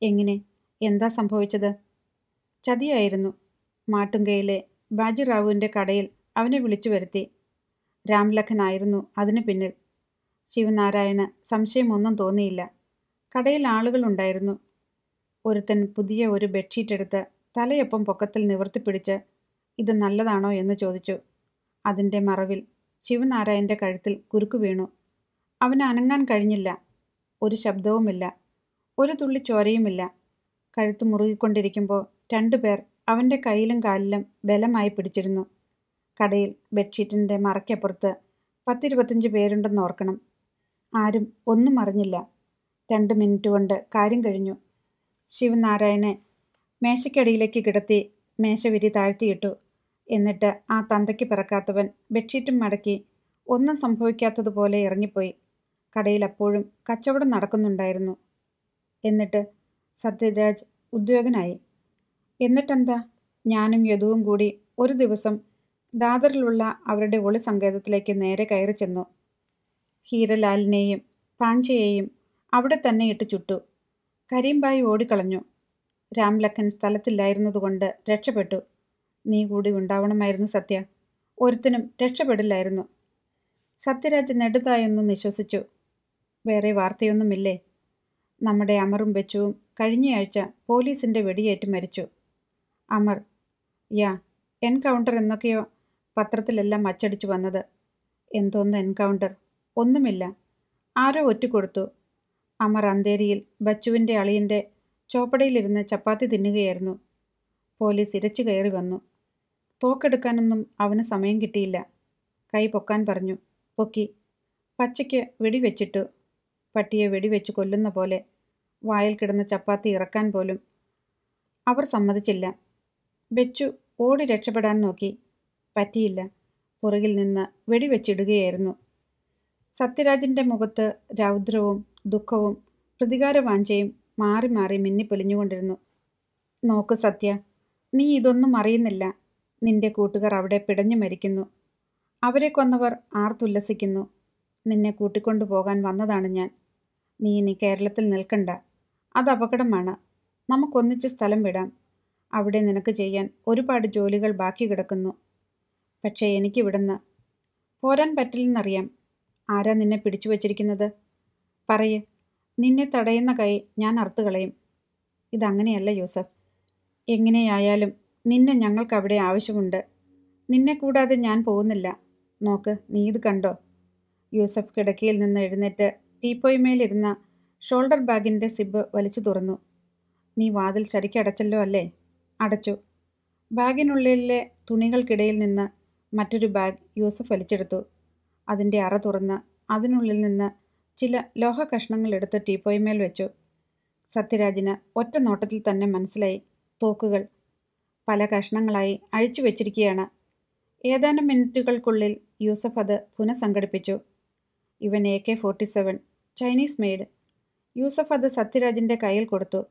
എങ്ങനെ എന്താ സംഭവിച്ചത് ചതിയായിരുന്നു മാട്ടുങ്കയിലെ ബാജിറാവുവിൻ്റെ കടയിൽ അവനെ വിളിച്ചു വരുത്തി രാംലഖനായിരുന്നു അതിനു പിന്നിൽ ശിവനാരായണ സംശയമൊന്നും തോന്നിയില്ല കടയിൽ ആളുകളുണ്ടായിരുന്നു ഒരുത്തൻ പുതിയ ഒരു ബെഡ്ഷീറ്റ് എടുത്ത് തലയൊപ്പം പൊക്കത്തിൽ നിവർത്തിപ്പിടിച്ച് ഇത് നല്ലതാണോ എന്ന് ചോദിച്ചു അതിൻ്റെ മറവിൽ ശിവനാരായൻ്റെ കഴുത്തിൽ കുരുക്ക് വീണു അവന് അനങ്ങാൻ കഴിഞ്ഞില്ല ഒരു ശബ്ദവുമില്ല ഒരു തുള്ളി ചോരയുമില്ല കഴുത്ത് മുറുകിക്കൊണ്ടിരിക്കുമ്പോൾ രണ്ടുപേർ അവൻ്റെ കയ്യിലും കാലിലും ബലമായി പിടിച്ചിരുന്നു കടയിൽ ബെഡ്ഷീറ്റിൻ്റെ മറയ്ക്കപ്പുറത്ത് പത്തിരുപത്തഞ്ച് പേരുണ്ടെന്ന് ഓർക്കണം ആരും ഒന്നും അറിഞ്ഞില്ല രണ്ട് മിനിറ്റ് കൊണ്ട് കാര്യം കഴിഞ്ഞു ശിവനാരായണെ മേശയ്ക്കടിയിലേക്ക് കിടത്തി മേശവിരി താഴ്ത്തിയിട്ടു എന്നിട്ട് ആ തന്തയ്ക്ക് പിറക്കാത്തവൻ ബെഡ്ഷീറ്റും മടക്കി ഒന്നും സംഭവിക്കാത്തതുപോലെ ഇറങ്ങിപ്പോയി കടയിൽ അപ്പോഴും കച്ചവടം നടക്കുന്നുണ്ടായിരുന്നു എന്നിട്ട് സത്യരാജ് ഉദ്യോഗനായി എന്നിട്ടെന്താ ഞാനും യദുവും കൂടി ഒരു ദിവസം ദാദറിലുള്ള അവരുടെ ഒളി സങ്കേതത്തിലേക്ക് നേരെ കയറി ചെന്നു ഹീരലാലിനെയും പാഞ്ചയെയും അവിടെ തന്നെ ഇട്ട് ചുട്ടു കരീംബായി ഓടിക്കളഞ്ഞു രാംലക്കൻ സ്ഥലത്തില്ലായിരുന്നതുകൊണ്ട് രക്ഷപ്പെട്ടു നീ കൂടി ഉണ്ടാവണമായിരുന്നു സത്യ ഒരുത്തിനും രക്ഷപ്പെടില്ലായിരുന്നു സത്യരാജ് നെടുതായൊന്ന് നിശ്വസിച്ചു വേറെ വാർത്തയൊന്നുമില്ലേ നമ്മുടെ അമറും വെച്ചുവും കഴിഞ്ഞയാഴ്ച പോലീസിൻ്റെ വെടിയേറ്റ് മരിച്ചു അമർ യാ എൻകൗണ്ടർ എന്നൊക്കെയോ പത്രത്തിലെല്ലാം അച്ചടിച്ചു വന്നത് എന്തോന്ന് എൻകൗണ്ടർ ഒന്നുമില്ല ആരോ ഒറ്റുകൊടുത്തു അമർ അന്തേരിയിൽ ബച്ചുവിൻ്റെ അളിയൻ്റെ ചോപ്പടയിലിരുന്ന് ചപ്പാത്തി തിന്നുകയായിരുന്നു പോലീസ് ഇരച്ചു കയറി വന്നു തോക്കെടുക്കാനൊന്നും അവന് സമയം കിട്ടിയില്ല കൈ പൊക്കാൻ പറഞ്ഞു പൊക്കി പച്ചയ്ക്ക് വെടിവെച്ചിട്ടു പട്ടിയെ വെടിവെച്ച് കൊല്ലുന്ന പോലെ വായിൽ കിടന്ന ചപ്പാത്തി ഇറക്കാൻ പോലും അവർ സമ്മതിച്ചില്ല വെച്ചു ഓടി രക്ഷപ്പെടാൻ നോക്കി പറ്റിയില്ല പുറകിൽ നിന്ന് വെടിവെച്ചിടുകയായിരുന്നു സത്യരാജിൻ്റെ മുഖത്ത് രൗദ്രവും ദുഃഖവും പ്രതികാരവാഞ്ചയും മാറി മാറി മിന്നിപ്പൊലിഞ്ഞുകൊണ്ടിരുന്നു നോക്ക് സത്യ നീ ഇതൊന്നും അറിയുന്നില്ല നിന്റെ കൂട്ടുകാർ അവിടെ പിടഞ്ഞു മരിക്കുന്നു അവരെ കൊന്നവർ ആർത്തുല്ലസിക്കുന്നു നിന്നെ കൂട്ടിക്കൊണ്ടു പോകാൻ വന്നതാണ് ഞാൻ നീ ഇനി കേരളത്തിൽ നിൽക്കണ്ട അത് അപകടമാണ് നമുക്കൊന്നിച്ച് സ്ഥലം വിടാം അവിടെ നിനക്ക് ചെയ്യാൻ ഒരുപാട് ജോലികൾ ബാക്കി കിടക്കുന്നു പക്ഷേ എനിക്കിവിടുന്ന് പോരാൻ പറ്റില്ലെന്നറിയാം ആരാ നിന്നെ പിടിച്ചു വച്ചിരിക്കുന്നത് പറയ് നിന്നെ തടയുന്ന കൈ ഞാൻ അറുത്തുകളയും ഇതങ്ങനെയല്ല യൂസഫ് എങ്ങനെയായാലും നിന്നെ ഞങ്ങൾക്കവിടെ ആവശ്യമുണ്ട് നിന്നെ കൂടാതെ ഞാൻ പോകുന്നില്ല നോക്ക് നീ ഇത് കണ്ടോ യൂസഫ് കിടക്കയിൽ നിന്ന് എഴുന്നേറ്റ് തീപ്പോയ്മേലിരുന്ന ഷോൾഡർ ബാഗിൻ്റെ സിബ് വലിച്ചു തുറന്നു നീ വാതിൽ ശരിക്കടച്ചല്ലോ അല്ലേ അടച്ചു ബാഗിനുള്ളിലെ തുണികൾക്കിടയിൽ നിന്ന് മറ്റൊരു ബാഗ് യൂസഫ് വലിച്ചെടുത്തു അതിൻ്റെ അറ തുറന്ന് അതിനുള്ളിൽ നിന്ന് ചില ലോഹ കഷ്ണങ്ങൾ എടുത്ത് ടീപ്പോയ്മേൽ വെച്ചു സത്യരാജിന് ഒറ്റ നോട്ടത്തിൽ തന്നെ മനസ്സിലായി തോക്കുകൾ പല കഷ്ണങ്ങളായി അഴിച്ചു വച്ചിരിക്കുകയാണ് ഏതാനും മിനിറ്റുകൾക്കുള്ളിൽ യൂസഫ് അത് പുനഃസംഘടിപ്പിച്ചു ഇവൻ A K forty seven Chinese made Yusuf അത് സത്യരാജിൻ്റെ കയ്യിൽ കൊടുത്തു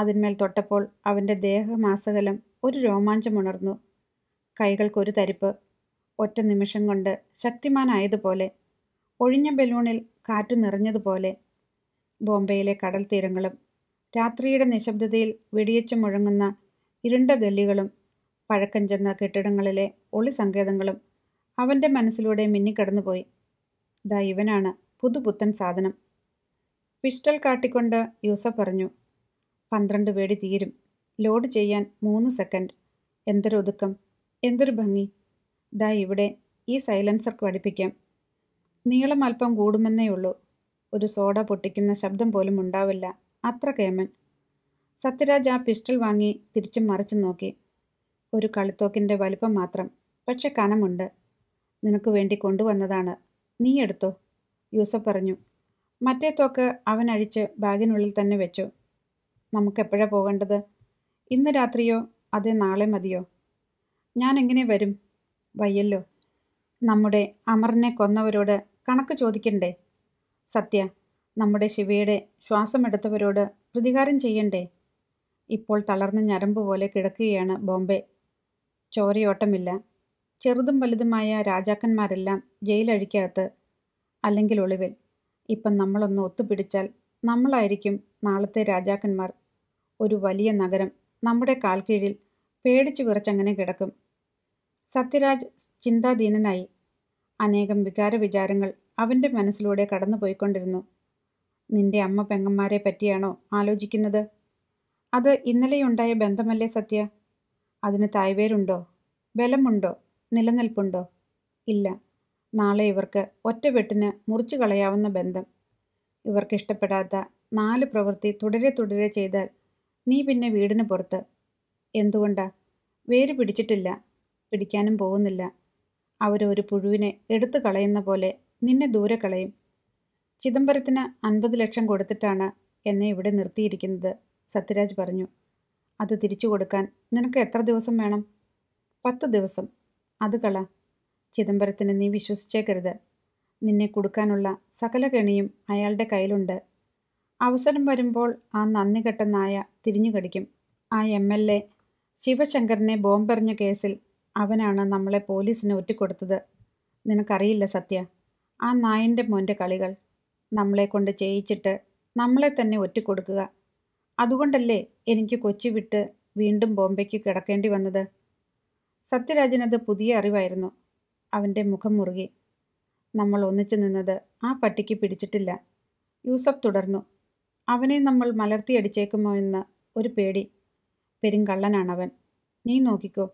അതിന്മേൽ തൊട്ടപ്പോൾ അവൻ്റെ ദേഹമാസകലം ഒരു രോമാഞ്ചമുണർന്നു കൈകൾക്കൊരു തരിപ്പ് ഒറ്റ നിമിഷം കൊണ്ട് ശക്തിമാനായതുപോലെ ഒഴിഞ്ഞ ബലൂണിൽ കാറ്റ് നിറഞ്ഞതുപോലെ ബോംബെയിലെ കടൽ തീരങ്ങളും രാത്രിയുടെ നിശബ്ദതയിൽ വെടിയച്ചു മുഴങ്ങുന്ന ഇരുണ്ട ഗല്ലികളും പഴക്കം ചെന്ന കെട്ടിടങ്ങളിലെ ഒളി സങ്കേതങ്ങളും അവൻ്റെ മനസ്സിലൂടെ മിന്നിക്കടന്നുപോയി ദാ ഇവനാണ് പുതുപുത്തൻ സാധനം പിസ്റ്റൾ കാട്ടിക്കൊണ്ട് യൂസഫ് പറഞ്ഞു പന്ത്രണ്ട് വേടി തീരും ലോഡ് ചെയ്യാൻ മൂന്ന് സെക്കൻഡ് എന്തൊരു ഒതുക്കം എന്തൊരു ഭംഗി ദാ ഇവിടെ ഈ സൈലൻസർക്ക് പഠിപ്പിക്കാം നീളം അല്പം കൂടുമെന്നേ ഉള്ളൂ ഒരു സോഡ പൊട്ടിക്കുന്ന ശബ്ദം പോലും ഉണ്ടാവില്ല അത്ര കേമൻ സത്യരാജ് ആ പിസ്റ്റൾ വാങ്ങി തിരിച്ചും മറിച്ചും നോക്കി ഒരു കളിത്തോക്കിൻ്റെ വലിപ്പം മാത്രം പക്ഷെ കനമുണ്ട് നിനക്ക് വേണ്ടി കൊണ്ടുവന്നതാണ് നീ എടുത്തോ യൂസഫ് പറഞ്ഞു മറ്റേ തോക്ക് അവൻ അഴിച്ച് ബാഗിനുള്ളിൽ തന്നെ വെച്ചു നമുക്കെപ്പോഴാണ് പോകേണ്ടത് ഇന്ന് രാത്രിയോ അതേ നാളെ മതിയോ ഞാൻ എങ്ങനെ വരും വയ്യല്ലോ നമ്മുടെ അമറിനെ കൊന്നവരോട് കണക്ക് ചോദിക്കണ്ടേ സത്യ നമ്മുടെ ശിവയുടെ ശ്വാസമെടുത്തവരോട് പ്രതികാരം ചെയ്യണ്ടേ ഇപ്പോൾ തളർന്ന ഞരമ്പ് പോലെ കിടക്കുകയാണ് ബോംബെ ചോരയോട്ടമില്ല ചെറുതും വലുതുമായ രാജാക്കന്മാരെല്ലാം ജയിലഴിക്കകത്ത് അല്ലെങ്കിൽ ഒളിവിൽ ഇപ്പം നമ്മളൊന്ന് ഒത്തുപിടിച്ചാൽ നമ്മളായിരിക്കും നാളത്തെ രാജാക്കന്മാർ ഒരു വലിയ നഗരം നമ്മുടെ കാൽക്കീഴിൽ പേടിച്ചു വിറച്ചങ്ങനെ കിടക്കും സത്യരാജ് ചിന്താധീനനായി അനേകം വികാര വിചാരങ്ങൾ അവൻ്റെ മനസ്സിലൂടെ കടന്നുപോയിക്കൊണ്ടിരുന്നു നിന്റെ അമ്മ പെങ്ങന്മാരെ പറ്റിയാണോ ആലോചിക്കുന്നത് അത് ഇന്നലെയുണ്ടായ ബന്ധമല്ലേ സത്യ അതിന് തായ്വേരുണ്ടോ ബലമുണ്ടോ നിലനിൽപ്പുണ്ടോ ഇല്ല നാളെ ഇവർക്ക് വെട്ടിന് മുറിച്ചു കളയാവുന്ന ബന്ധം ഇവർക്കിഷ്ടപ്പെടാത്ത നാല് പ്രവൃത്തി തുടരെ തുടരെ ചെയ്താൽ നീ പിന്നെ വീടിന് പുറത്ത് എന്തുകൊണ്ടാ വേര് പിടിച്ചിട്ടില്ല പിടിക്കാനും പോകുന്നില്ല അവരൊരു പുഴുവിനെ എടുത്തു കളയുന്ന പോലെ നിന്നെ ദൂരെ കളയും ചിദംബരത്തിന് അൻപത് ലക്ഷം കൊടുത്തിട്ടാണ് എന്നെ ഇവിടെ നിർത്തിയിരിക്കുന്നത് സത്യരാജ് പറഞ്ഞു അത് തിരിച്ചു കൊടുക്കാൻ നിനക്ക് എത്ര ദിവസം വേണം പത്ത് ദിവസം അത് കള ചിദംബരത്തിന് നീ വിശ്വസിച്ചേക്കരുത് നിന്നെ കൊടുക്കാനുള്ള സകല കെണിയും അയാളുടെ കയ്യിലുണ്ട് അവസരം വരുമ്പോൾ ആ നന്ദി കെട്ട നായ തിരിഞ്ഞു കടിക്കും ആ എം എൽ എ ശിവശങ്കറിനെ ബോംബെറിഞ്ഞ കേസിൽ അവനാണ് നമ്മളെ പോലീസിന് ഒറ്റിക്കൊടുത്തത് നിനക്കറിയില്ല സത്യ ആ നായൻ്റെ മോൻ്റെ കളികൾ നമ്മളെ കൊണ്ട് ചെയ്യിച്ചിട്ട് നമ്മളെ തന്നെ ഒറ്റക്കൊടുക്കുക അതുകൊണ്ടല്ലേ എനിക്ക് കൊച്ചി വിട്ട് വീണ്ടും ബോംബെക്ക് കിടക്കേണ്ടി വന്നത് സത്യരാജനത് പുതിയ അറിവായിരുന്നു അവൻ്റെ മുഖം മുറുകി നമ്മൾ ഒന്നിച്ചു നിന്നത് ആ പട്ടിക്ക് പിടിച്ചിട്ടില്ല യൂസഫ് തുടർന്നു അവനെ നമ്മൾ മലർത്തിയടിച്ചേക്കുമോ എന്ന് ഒരു പേടി പെരുങ്കള്ളനാണവൻ നീ നോക്കിക്കോ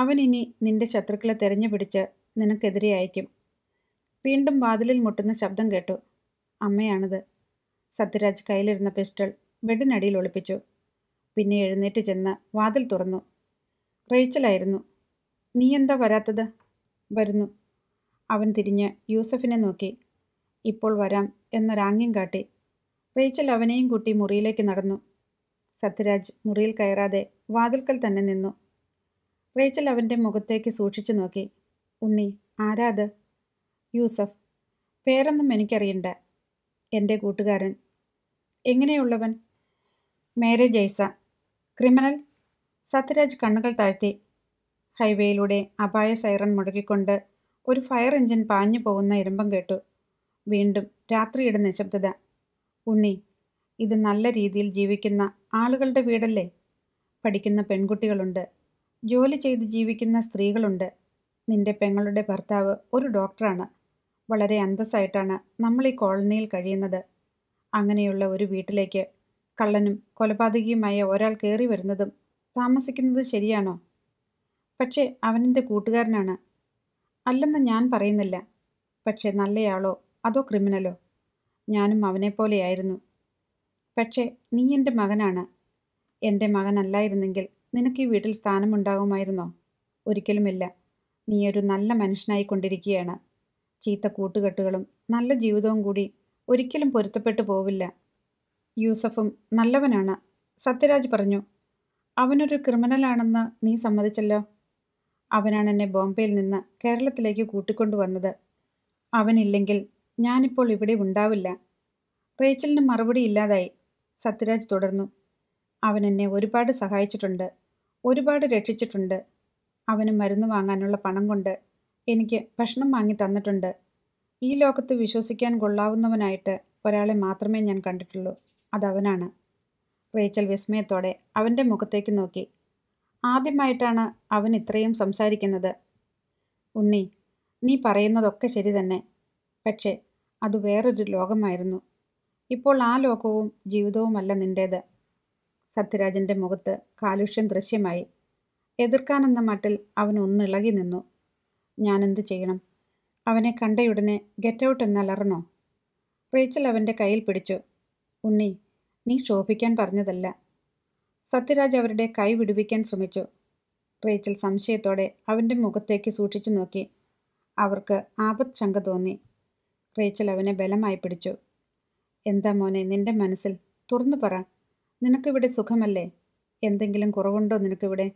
അവൻ ഇനി നിന്റെ ശത്രുക്കളെ തെരഞ്ഞു പിടിച്ച് നിനക്കെതിരെ അയക്കും വീണ്ടും വാതിലിൽ മുട്ടുന്ന ശബ്ദം കേട്ടു അമ്മയാണത് സത്യരാജ് കയ്യിലിരുന്ന പിസ്റ്റൾ വെടിനടിയിൽ ഒളിപ്പിച്ചു പിന്നെ എഴുന്നേറ്റ് ചെന്ന് വാതിൽ തുറന്നു റേച്ചലായിരുന്നു നീ എന്താ വരാത്തത് വരുന്നു അവൻ തിരിഞ്ഞ് യൂസഫിനെ നോക്കി ഇപ്പോൾ വരാം എന്നൊരാംഗ്യം കാട്ടി റേച്ചൽ അവനെയും കൂട്ടി മുറിയിലേക്ക് നടന്നു സത്യരാജ് മുറിയിൽ കയറാതെ വാതിൽക്കൽ തന്നെ നിന്നു റേച്ചൽ അവൻ്റെ മുഖത്തേക്ക് സൂക്ഷിച്ചു നോക്കി ഉണ്ണി ആരാത് യൂസഫ് പേരൊന്നും എനിക്കറിയണ്ട എൻ്റെ കൂട്ടുകാരൻ എങ്ങനെയുള്ളവൻ മേരെ ജയ്സ ക്രിമിനൽ സത്യരാജ് കണ്ണുകൾ താഴ്ത്തി ഹൈവേയിലൂടെ അപായ സൈറൺ മുടക്കിക്കൊണ്ട് ഒരു ഫയർ എഞ്ചിൻ പാഞ്ഞു പോകുന്ന ഇരുമ്പം കേട്ടു വീണ്ടും രാത്രിയുടെ നിശബ്ദത ഉണ്ണി ഇത് നല്ല രീതിയിൽ ജീവിക്കുന്ന ആളുകളുടെ വീടല്ലേ പഠിക്കുന്ന പെൺകുട്ടികളുണ്ട് ജോലി ചെയ്ത് ജീവിക്കുന്ന സ്ത്രീകളുണ്ട് നിന്റെ പെങ്ങളുടെ ഭർത്താവ് ഒരു ഡോക്ടറാണ് വളരെ അന്തസ്സായിട്ടാണ് നമ്മൾ ഈ കോളനിയിൽ കഴിയുന്നത് അങ്ങനെയുള്ള ഒരു വീട്ടിലേക്ക് കള്ളനും കൊലപാതകിയുമായ ഒരാൾ കയറി വരുന്നതും താമസിക്കുന്നത് ശരിയാണോ പക്ഷേ അവനെൻ്റെ കൂട്ടുകാരനാണ് അല്ലെന്ന് ഞാൻ പറയുന്നില്ല പക്ഷേ നല്ലയാളോ അതോ ക്രിമിനലോ ഞാനും അവനെപ്പോലെയായിരുന്നു പക്ഷേ നീ എൻ്റെ മകനാണ് എൻ്റെ മകനല്ലായിരുന്നെങ്കിൽ നിനക്ക് ഈ വീട്ടിൽ സ്ഥാനമുണ്ടാകുമായിരുന്നോ ഒരിക്കലുമില്ല നീ ഒരു നല്ല മനുഷ്യനായി കൊണ്ടിരിക്കുകയാണ് ചീത്ത കൂട്ടുകെട്ടുകളും നല്ല ജീവിതവും കൂടി ഒരിക്കലും പൊരുത്തപ്പെട്ടു പോവില്ല യൂസഫും നല്ലവനാണ് സത്യരാജ് പറഞ്ഞു അവനൊരു ക്രിമിനലാണെന്ന് നീ സമ്മതിച്ചല്ലോ അവനാണ് എന്നെ ബോംബെയിൽ നിന്ന് കേരളത്തിലേക്ക് കൂട്ടിക്കൊണ്ടുവന്നത് അവനില്ലെങ്കിൽ ഞാനിപ്പോൾ ഇവിടെ ഉണ്ടാവില്ല റേച്ചലിന് മറുപടി ഇല്ലാതായി സത്യരാജ് തുടർന്നു അവൻ എന്നെ ഒരുപാട് സഹായിച്ചിട്ടുണ്ട് ഒരുപാട് രക്ഷിച്ചിട്ടുണ്ട് അവന് മരുന്ന് വാങ്ങാനുള്ള പണം കൊണ്ട് എനിക്ക് ഭക്ഷണം വാങ്ങി തന്നിട്ടുണ്ട് ഈ ലോകത്ത് വിശ്വസിക്കാൻ കൊള്ളാവുന്നവനായിട്ട് ഒരാളെ മാത്രമേ ഞാൻ കണ്ടിട്ടുള്ളൂ അതവനാണ് റേച്ചൽ വിസ്മയത്തോടെ അവൻ്റെ മുഖത്തേക്ക് നോക്കി ആദ്യമായിട്ടാണ് അവൻ ഇത്രയും സംസാരിക്കുന്നത് ഉണ്ണി നീ പറയുന്നതൊക്കെ ശരി തന്നെ പക്ഷേ അത് വേറൊരു ലോകമായിരുന്നു ഇപ്പോൾ ആ ലോകവും ജീവിതവുമല്ല നിൻ്റേത് സത്യരാജൻ്റെ മുഖത്ത് കാലുഷ്യം ദൃശ്യമായി എതിർക്കാനെന്ന മട്ടിൽ അവൻ ഒന്നിളകി നിന്നു ഞാനെന്ത് ചെയ്യണം അവനെ കണ്ടയുടനെ ഗെറ്റ് ഔട്ട് എന്നലറണോ റേച്ചൽ അവൻ്റെ കയ്യിൽ പിടിച്ചു ഉണ്ണി നീ ശോഭിക്കാൻ പറഞ്ഞതല്ല സത്യരാജ് അവരുടെ കൈ വിടുവിക്കാൻ ശ്രമിച്ചു റേച്ചൽ സംശയത്തോടെ അവൻ്റെ മുഖത്തേക്ക് സൂക്ഷിച്ചു നോക്കി അവർക്ക് ആപത് ശങ്ക തോന്നി റേച്ചൽ അവനെ ബലമായി പിടിച്ചു എന്താ മോനെ നിന്റെ മനസ്സിൽ തുറന്നു പറ നിനക്കിവിടെ സുഖമല്ലേ എന്തെങ്കിലും കുറവുണ്ടോ നിനക്കിവിടെ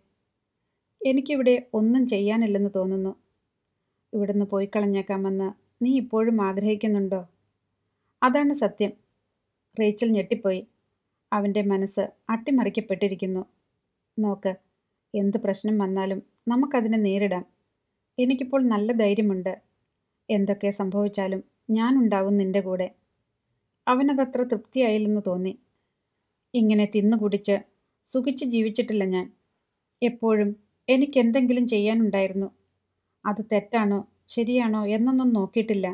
എനിക്കിവിടെ ഒന്നും ചെയ്യാനില്ലെന്ന് തോന്നുന്നു ഇവിടുന്ന് പോയി കളഞ്ഞേക്കാമെന്ന് നീ ഇപ്പോഴും ആഗ്രഹിക്കുന്നുണ്ടോ അതാണ് സത്യം റേച്ചൽ ഞെട്ടിപ്പോയി അവൻ്റെ മനസ്സ് അട്ടിമറിക്കപ്പെട്ടിരിക്കുന്നു നോക്ക് എന്ത് പ്രശ്നം വന്നാലും നമുക്കതിനെ നേരിടാം എനിക്കിപ്പോൾ നല്ല ധൈര്യമുണ്ട് എന്തൊക്കെ സംഭവിച്ചാലും ഞാനുണ്ടാവും നിൻ്റെ കൂടെ അവനതത്ര തൃപ്തിയായില്ലെന്ന് തോന്നി ഇങ്ങനെ തിന്നുകുടിച്ച് സുഖിച്ച് ജീവിച്ചിട്ടില്ല ഞാൻ എപ്പോഴും എനിക്കെന്തെങ്കിലും ചെയ്യാനുണ്ടായിരുന്നു അത് തെറ്റാണോ ശരിയാണോ എന്നൊന്നും നോക്കിയിട്ടില്ല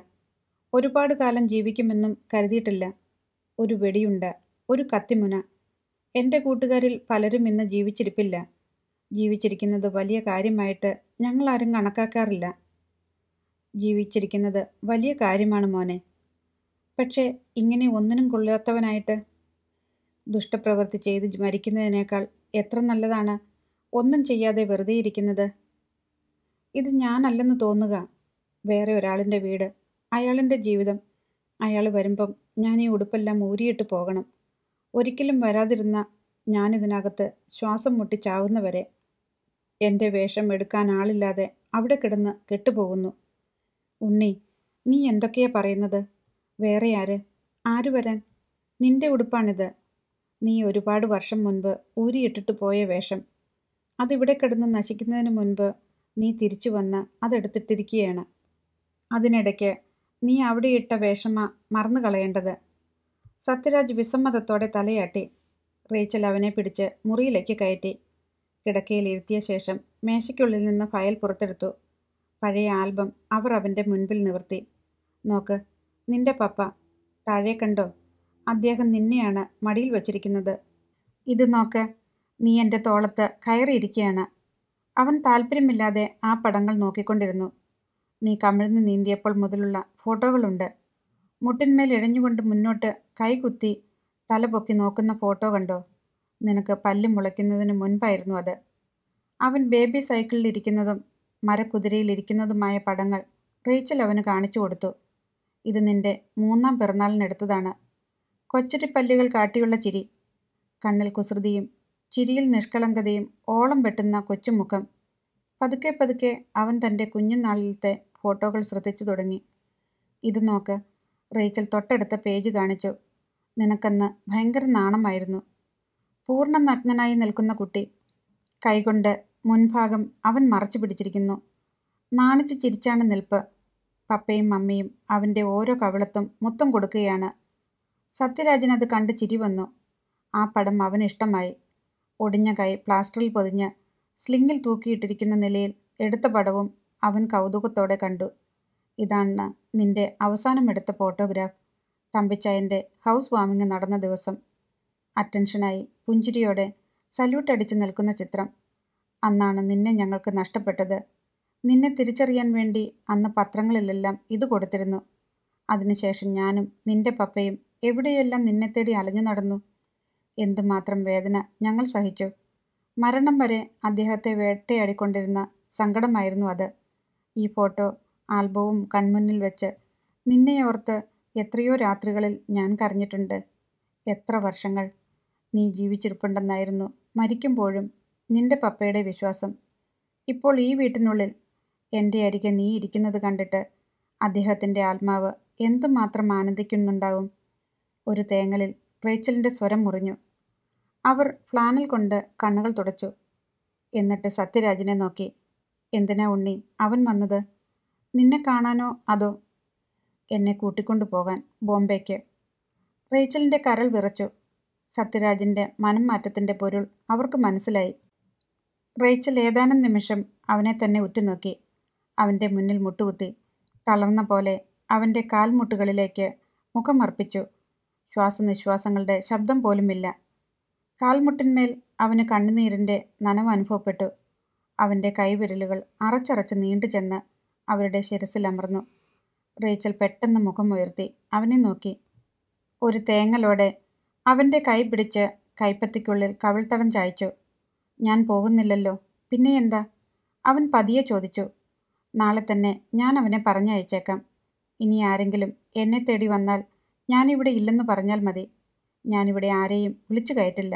ഒരുപാട് കാലം ജീവിക്കുമെന്നും കരുതിയിട്ടില്ല ഒരു വെടിയുണ്ട ഒരു കത്തിമുന എൻ്റെ കൂട്ടുകാരിൽ പലരും ഇന്ന് ജീവിച്ചിരിപ്പില്ല ജീവിച്ചിരിക്കുന്നത് വലിയ കാര്യമായിട്ട് ഞങ്ങൾ ആരും കണക്കാക്കാറില്ല ജീവിച്ചിരിക്കുന്നത് വലിയ കാര്യമാണ് മോനെ പക്ഷേ ഇങ്ങനെ ഒന്നിനും കൊള്ളാത്തവനായിട്ട് ദുഷ്ടപ്രവൃത്തി ചെയ്ത് മരിക്കുന്നതിനേക്കാൾ എത്ര നല്ലതാണ് ഒന്നും ചെയ്യാതെ വെറുതെ ഇരിക്കുന്നത് ഇത് ഞാനല്ലെന്ന് തോന്നുക വേറെ ഒരാളിൻ്റെ വീട് അയാളിൻ്റെ ജീവിതം അയാൾ വരുമ്പം ഞാൻ ഈ ഉടുപ്പെല്ലാം ഊരിയിട്ട് പോകണം ഒരിക്കലും വരാതിരുന്ന ഞാനിതിനകത്ത് ശ്വാസം മുട്ടി എൻ്റെ വേഷം എടുക്കാൻ ആളില്ലാതെ അവിടെ കിടന്ന് കെട്ടുപോകുന്നു ഉണ്ണി നീ എന്തൊക്കെയാ പറയുന്നത് വേറെ ആര് ആര് വരാൻ നിന്റെ ഉടുപ്പാണിത് നീ ഒരുപാട് വർഷം മുൻപ് ഊരിയിട്ടിട്ട് പോയ വേഷം അതിവിടെ കിടന്ന് നശിക്കുന്നതിന് മുൻപ് നീ തിരിച്ചു വന്ന് അതെടുത്തിട്ടിരിക്കുകയാണ് അതിനിടയ്ക്ക് നീ അവിടെ ഇട്ട വേഷമ മറന്നു കളയേണ്ടത് സത്യരാജ് വിസമ്മതത്തോടെ തലയാട്ടി റേച്ചൽ അവനെ പിടിച്ച് മുറിയിലേക്ക് കയറ്റി കിടക്കയിൽ ഇരുത്തിയ ശേഷം മേശയ്ക്കുള്ളിൽ നിന്ന് ഫയൽ പുറത്തെടുത്തു പഴയ ആൽബം അവർ അവൻ്റെ മുൻപിൽ നിവർത്തി നോക്ക് നിന്റെ പപ്പ താഴെ കണ്ടോ അദ്ദേഹം നിന്നെയാണ് മടിയിൽ വച്ചിരിക്കുന്നത് ഇത് നോക്ക് നീ എൻ്റെ തോളത്ത് കയറിയിരിക്കുകയാണ് അവൻ താല്പര്യമില്ലാതെ ആ പടങ്ങൾ നോക്കിക്കൊണ്ടിരുന്നു നീ കമിഴ്ന്ന് നീന്തിയപ്പോൾ മുതലുള്ള ഫോട്ടോകളുണ്ട് മുട്ടിന്മേൽ ഇഴഞ്ഞുകൊണ്ട് മുന്നോട്ട് കൈകുത്തി തല പൊക്കി നോക്കുന്ന ഫോട്ടോ കണ്ടോ നിനക്ക് പല്ല് മുളയ്ക്കുന്നതിന് മുൻപായിരുന്നു അത് അവൻ ബേബി സൈക്കിളിൽ ഇരിക്കുന്നതും മരക്കുതിരയിൽ ഇരിക്കുന്നതുമായ പടങ്ങൾ റീച്ചൽ അവന് കാണിച്ചു കൊടുത്തു ഇത് നിന്റെ മൂന്നാം പിറന്നാളിനെടുത്തതാണ് പല്ലുകൾ കാട്ടിയുള്ള ചിരി കണ്ണിൽ കുസൃതിയും ചിരിയിൽ നിഷ്കളങ്കതയും ഓളം വെട്ടുന്ന കൊച്ചുമുഖം പതുക്കെ പതുക്കെ അവൻ തൻ്റെ കുഞ്ഞുനാളിലത്തെ ഫോട്ടോകൾ ശ്രദ്ധിച്ചു തുടങ്ങി ഇത് നോക്ക് റേച്ചൽ തൊട്ടടുത്ത പേജ് കാണിച്ചു നിനക്കന്ന് ഭയങ്കര നാണമായിരുന്നു പൂർണ്ണ നഗ്നനായി നിൽക്കുന്ന കുട്ടി കൈകൊണ്ട് മുൻഭാഗം അവൻ മറച്ചു പിടിച്ചിരിക്കുന്നു നാണിച്ച് ചിരിച്ചാണ് നിൽപ്പ് പപ്പയും മമ്മിയും അവൻ്റെ ഓരോ കവിളത്തും മുത്തം കൊടുക്കുകയാണ് സത്യരാജൻ അത് കണ്ട് ചിരി വന്നു ആ പടം അവനിഷ്ടമായി ഇഷ്ടമായി ഒടിഞ്ഞ കൈ പ്ലാസ്റ്ററിൽ പൊതിഞ്ഞ് സ്ലിങ്ങിൽ തൂക്കിയിട്ടിരിക്കുന്ന നിലയിൽ എടുത്ത പടവും അവൻ കൗതുകത്തോടെ കണ്ടു ഇതാണ് നിന്റെ അവസാനം എടുത്ത ഫോട്ടോഗ്രാഫ് തമ്പിച്ചായൻ്റെ ഹൗസ് വാമിങ് നടന്ന ദിവസം അറ്റൻഷനായി പുഞ്ചിരിയോടെ സല്യൂട്ട് അടിച്ചു നിൽക്കുന്ന ചിത്രം അന്നാണ് നിന്നെ ഞങ്ങൾക്ക് നഷ്ടപ്പെട്ടത് നിന്നെ തിരിച്ചറിയാൻ വേണ്ടി അന്ന് പത്രങ്ങളിലെല്ലാം ഇത് കൊടുത്തിരുന്നു അതിനുശേഷം ഞാനും നിന്റെ പപ്പയും എവിടെയെല്ലാം നിന്നെ തേടി അലഞ്ഞു നടന്നു എന്തുമാത്രം വേദന ഞങ്ങൾ സഹിച്ചു മരണം വരെ അദ്ദേഹത്തെ വേട്ടയാടിക്കൊണ്ടിരുന്ന സങ്കടമായിരുന്നു അത് ഈ ഫോട്ടോ ആൽബവും കൺമുന്നിൽ വെച്ച് നിന്നെയോർത്ത് എത്രയോ രാത്രികളിൽ ഞാൻ കരഞ്ഞിട്ടുണ്ട് എത്ര വർഷങ്ങൾ നീ ജീവിച്ചിരിപ്പുണ്ടെന്നായിരുന്നു മരിക്കുമ്പോഴും നിന്റെ പപ്പയുടെ വിശ്വാസം ഇപ്പോൾ ഈ വീട്ടിനുള്ളിൽ എൻ്റെ അരികെ നീ ഇരിക്കുന്നത് കണ്ടിട്ട് അദ്ദേഹത്തിൻ്റെ ആത്മാവ് എന്തുമാത്രം ആനന്ദിക്കുന്നുണ്ടാവും ഒരു തേങ്ങലിൽ റേച്ചലിൻ്റെ സ്വരം മുറിഞ്ഞു അവർ ഫ്ലാനൽ കൊണ്ട് കണ്ണുകൾ തുടച്ചു എന്നിട്ട് സത്യരാജിനെ നോക്കി എന്തിനാ ഉണ്ണി അവൻ വന്നത് നിന്നെ കാണാനോ അതോ എന്നെ കൂട്ടിക്കൊണ്ടു പോകാൻ ബോംബെക്ക് റേച്ചലിൻ്റെ കരൾ വിറച്ചു സത്യരാജിൻ്റെ മനം മാറ്റത്തിൻ്റെ പൊരുൾ അവർക്ക് മനസ്സിലായി റേച്ചൽ ഏതാനും നിമിഷം അവനെ തന്നെ ഉറ്റുനോക്കി അവൻ്റെ മുന്നിൽ മുട്ടുകുത്തി തളർന്ന പോലെ അവൻ്റെ കാൽമുട്ടുകളിലേക്ക് മുഖമർപ്പിച്ചു ശ്വാസനിശ്വാസങ്ങളുടെ ശബ്ദം പോലുമില്ല കാൽമുട്ടിന്മേൽ അവന് കണ്ണുനീരിൻ്റെ നനവ് അനുഭവപ്പെട്ടു അവൻ്റെ കൈവിരലുകൾ അറച്ചറച്ച് നീണ്ടു ചെന്ന് അവരുടെ അമർന്നു റേച്ചൽ പെട്ടെന്ന് മുഖം ഉയർത്തി അവനെ നോക്കി ഒരു തേങ്ങലോടെ അവൻ്റെ കൈ പിടിച്ച് കൈപ്പത്തിക്കുള്ളിൽ കവിൾത്തടം ചായച്ചു ഞാൻ പോകുന്നില്ലല്ലോ പിന്നെ എന്താ അവൻ പതിയെ ചോദിച്ചു നാളെ തന്നെ ഞാൻ അവനെ പറഞ്ഞയച്ചേക്കാം ഇനി ആരെങ്കിലും എന്നെ തേടി വന്നാൽ ഞാനിവിടെ ഇല്ലെന്ന് പറഞ്ഞാൽ മതി ഞാനിവിടെ ആരെയും വിളിച്ചു കയറ്റില്ല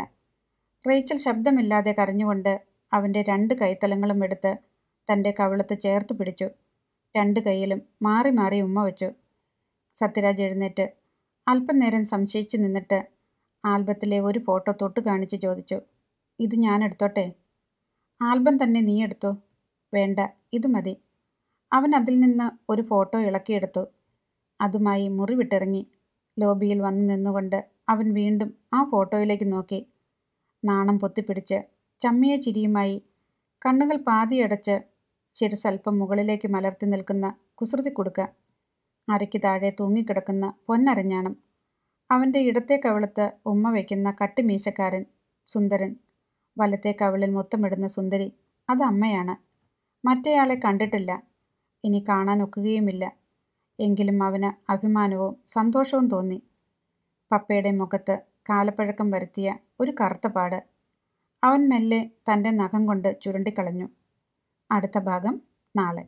റേച്ചൽ ശബ്ദമില്ലാതെ കരഞ്ഞുകൊണ്ട് അവൻ്റെ രണ്ട് കൈത്തലങ്ങളും എടുത്ത് തൻ്റെ കവിളത്ത് ചേർത്ത് പിടിച്ചു രണ്ട് കൈയിലും മാറി മാറി ഉമ്മ വെച്ചു സത്യരാജ് എഴുന്നേറ്റ് അല്പനേരം സംശയിച്ചു നിന്നിട്ട് ആൽബത്തിലെ ഒരു ഫോട്ടോ തൊട്ട് കാണിച്ച് ചോദിച്ചു ഇത് ഞാൻ എടുത്തോട്ടെ ആൽബം തന്നെ നീ എടുത്തു വേണ്ട ഇത് മതി അവൻ അതിൽ നിന്ന് ഒരു ഫോട്ടോ ഇളക്കിയെടുത്തു അതുമായി മുറി ലോബിയിൽ വന്നു നിന്നുകൊണ്ട് അവൻ വീണ്ടും ആ ഫോട്ടോയിലേക്ക് നോക്കി നാണം പൊത്തിപ്പിടിച്ച് ചമ്മിയ ചിരിയുമായി കണ്ണുകൾ പാതിയടച്ച് ശിരസൽപ്പം മുകളിലേക്ക് മലർത്തി നിൽക്കുന്ന കുസൃതി കൊടുക്ക അരയ്ക്ക് താഴെ തൂങ്ങിക്കിടക്കുന്ന പൊന്നരഞ്ഞാണം അവൻ്റെ ഇടത്തെ കവിളത്ത് ഉമ്മ വയ്ക്കുന്ന കട്ടിമീശക്കാരൻ സുന്ദരൻ വലത്തെ കവിളിൽ മൊത്തമിടുന്ന സുന്ദരി അത് അമ്മയാണ് മറ്റേയാളെ കണ്ടിട്ടില്ല ഇനി കാണാൻ ഒക്കുകയുമില്ല എങ്കിലും അവന് അഭിമാനവും സന്തോഷവും തോന്നി പപ്പയുടെ മുഖത്ത് കാലപ്പഴക്കം വരുത്തിയ ഒരു കറുത്ത പാട് അവൻ മെല്ലെ തൻ്റെ നഖം കൊണ്ട് ചുരുണ്ടിക്കളഞ്ഞു അടുത്ത ഭാഗം നാളെ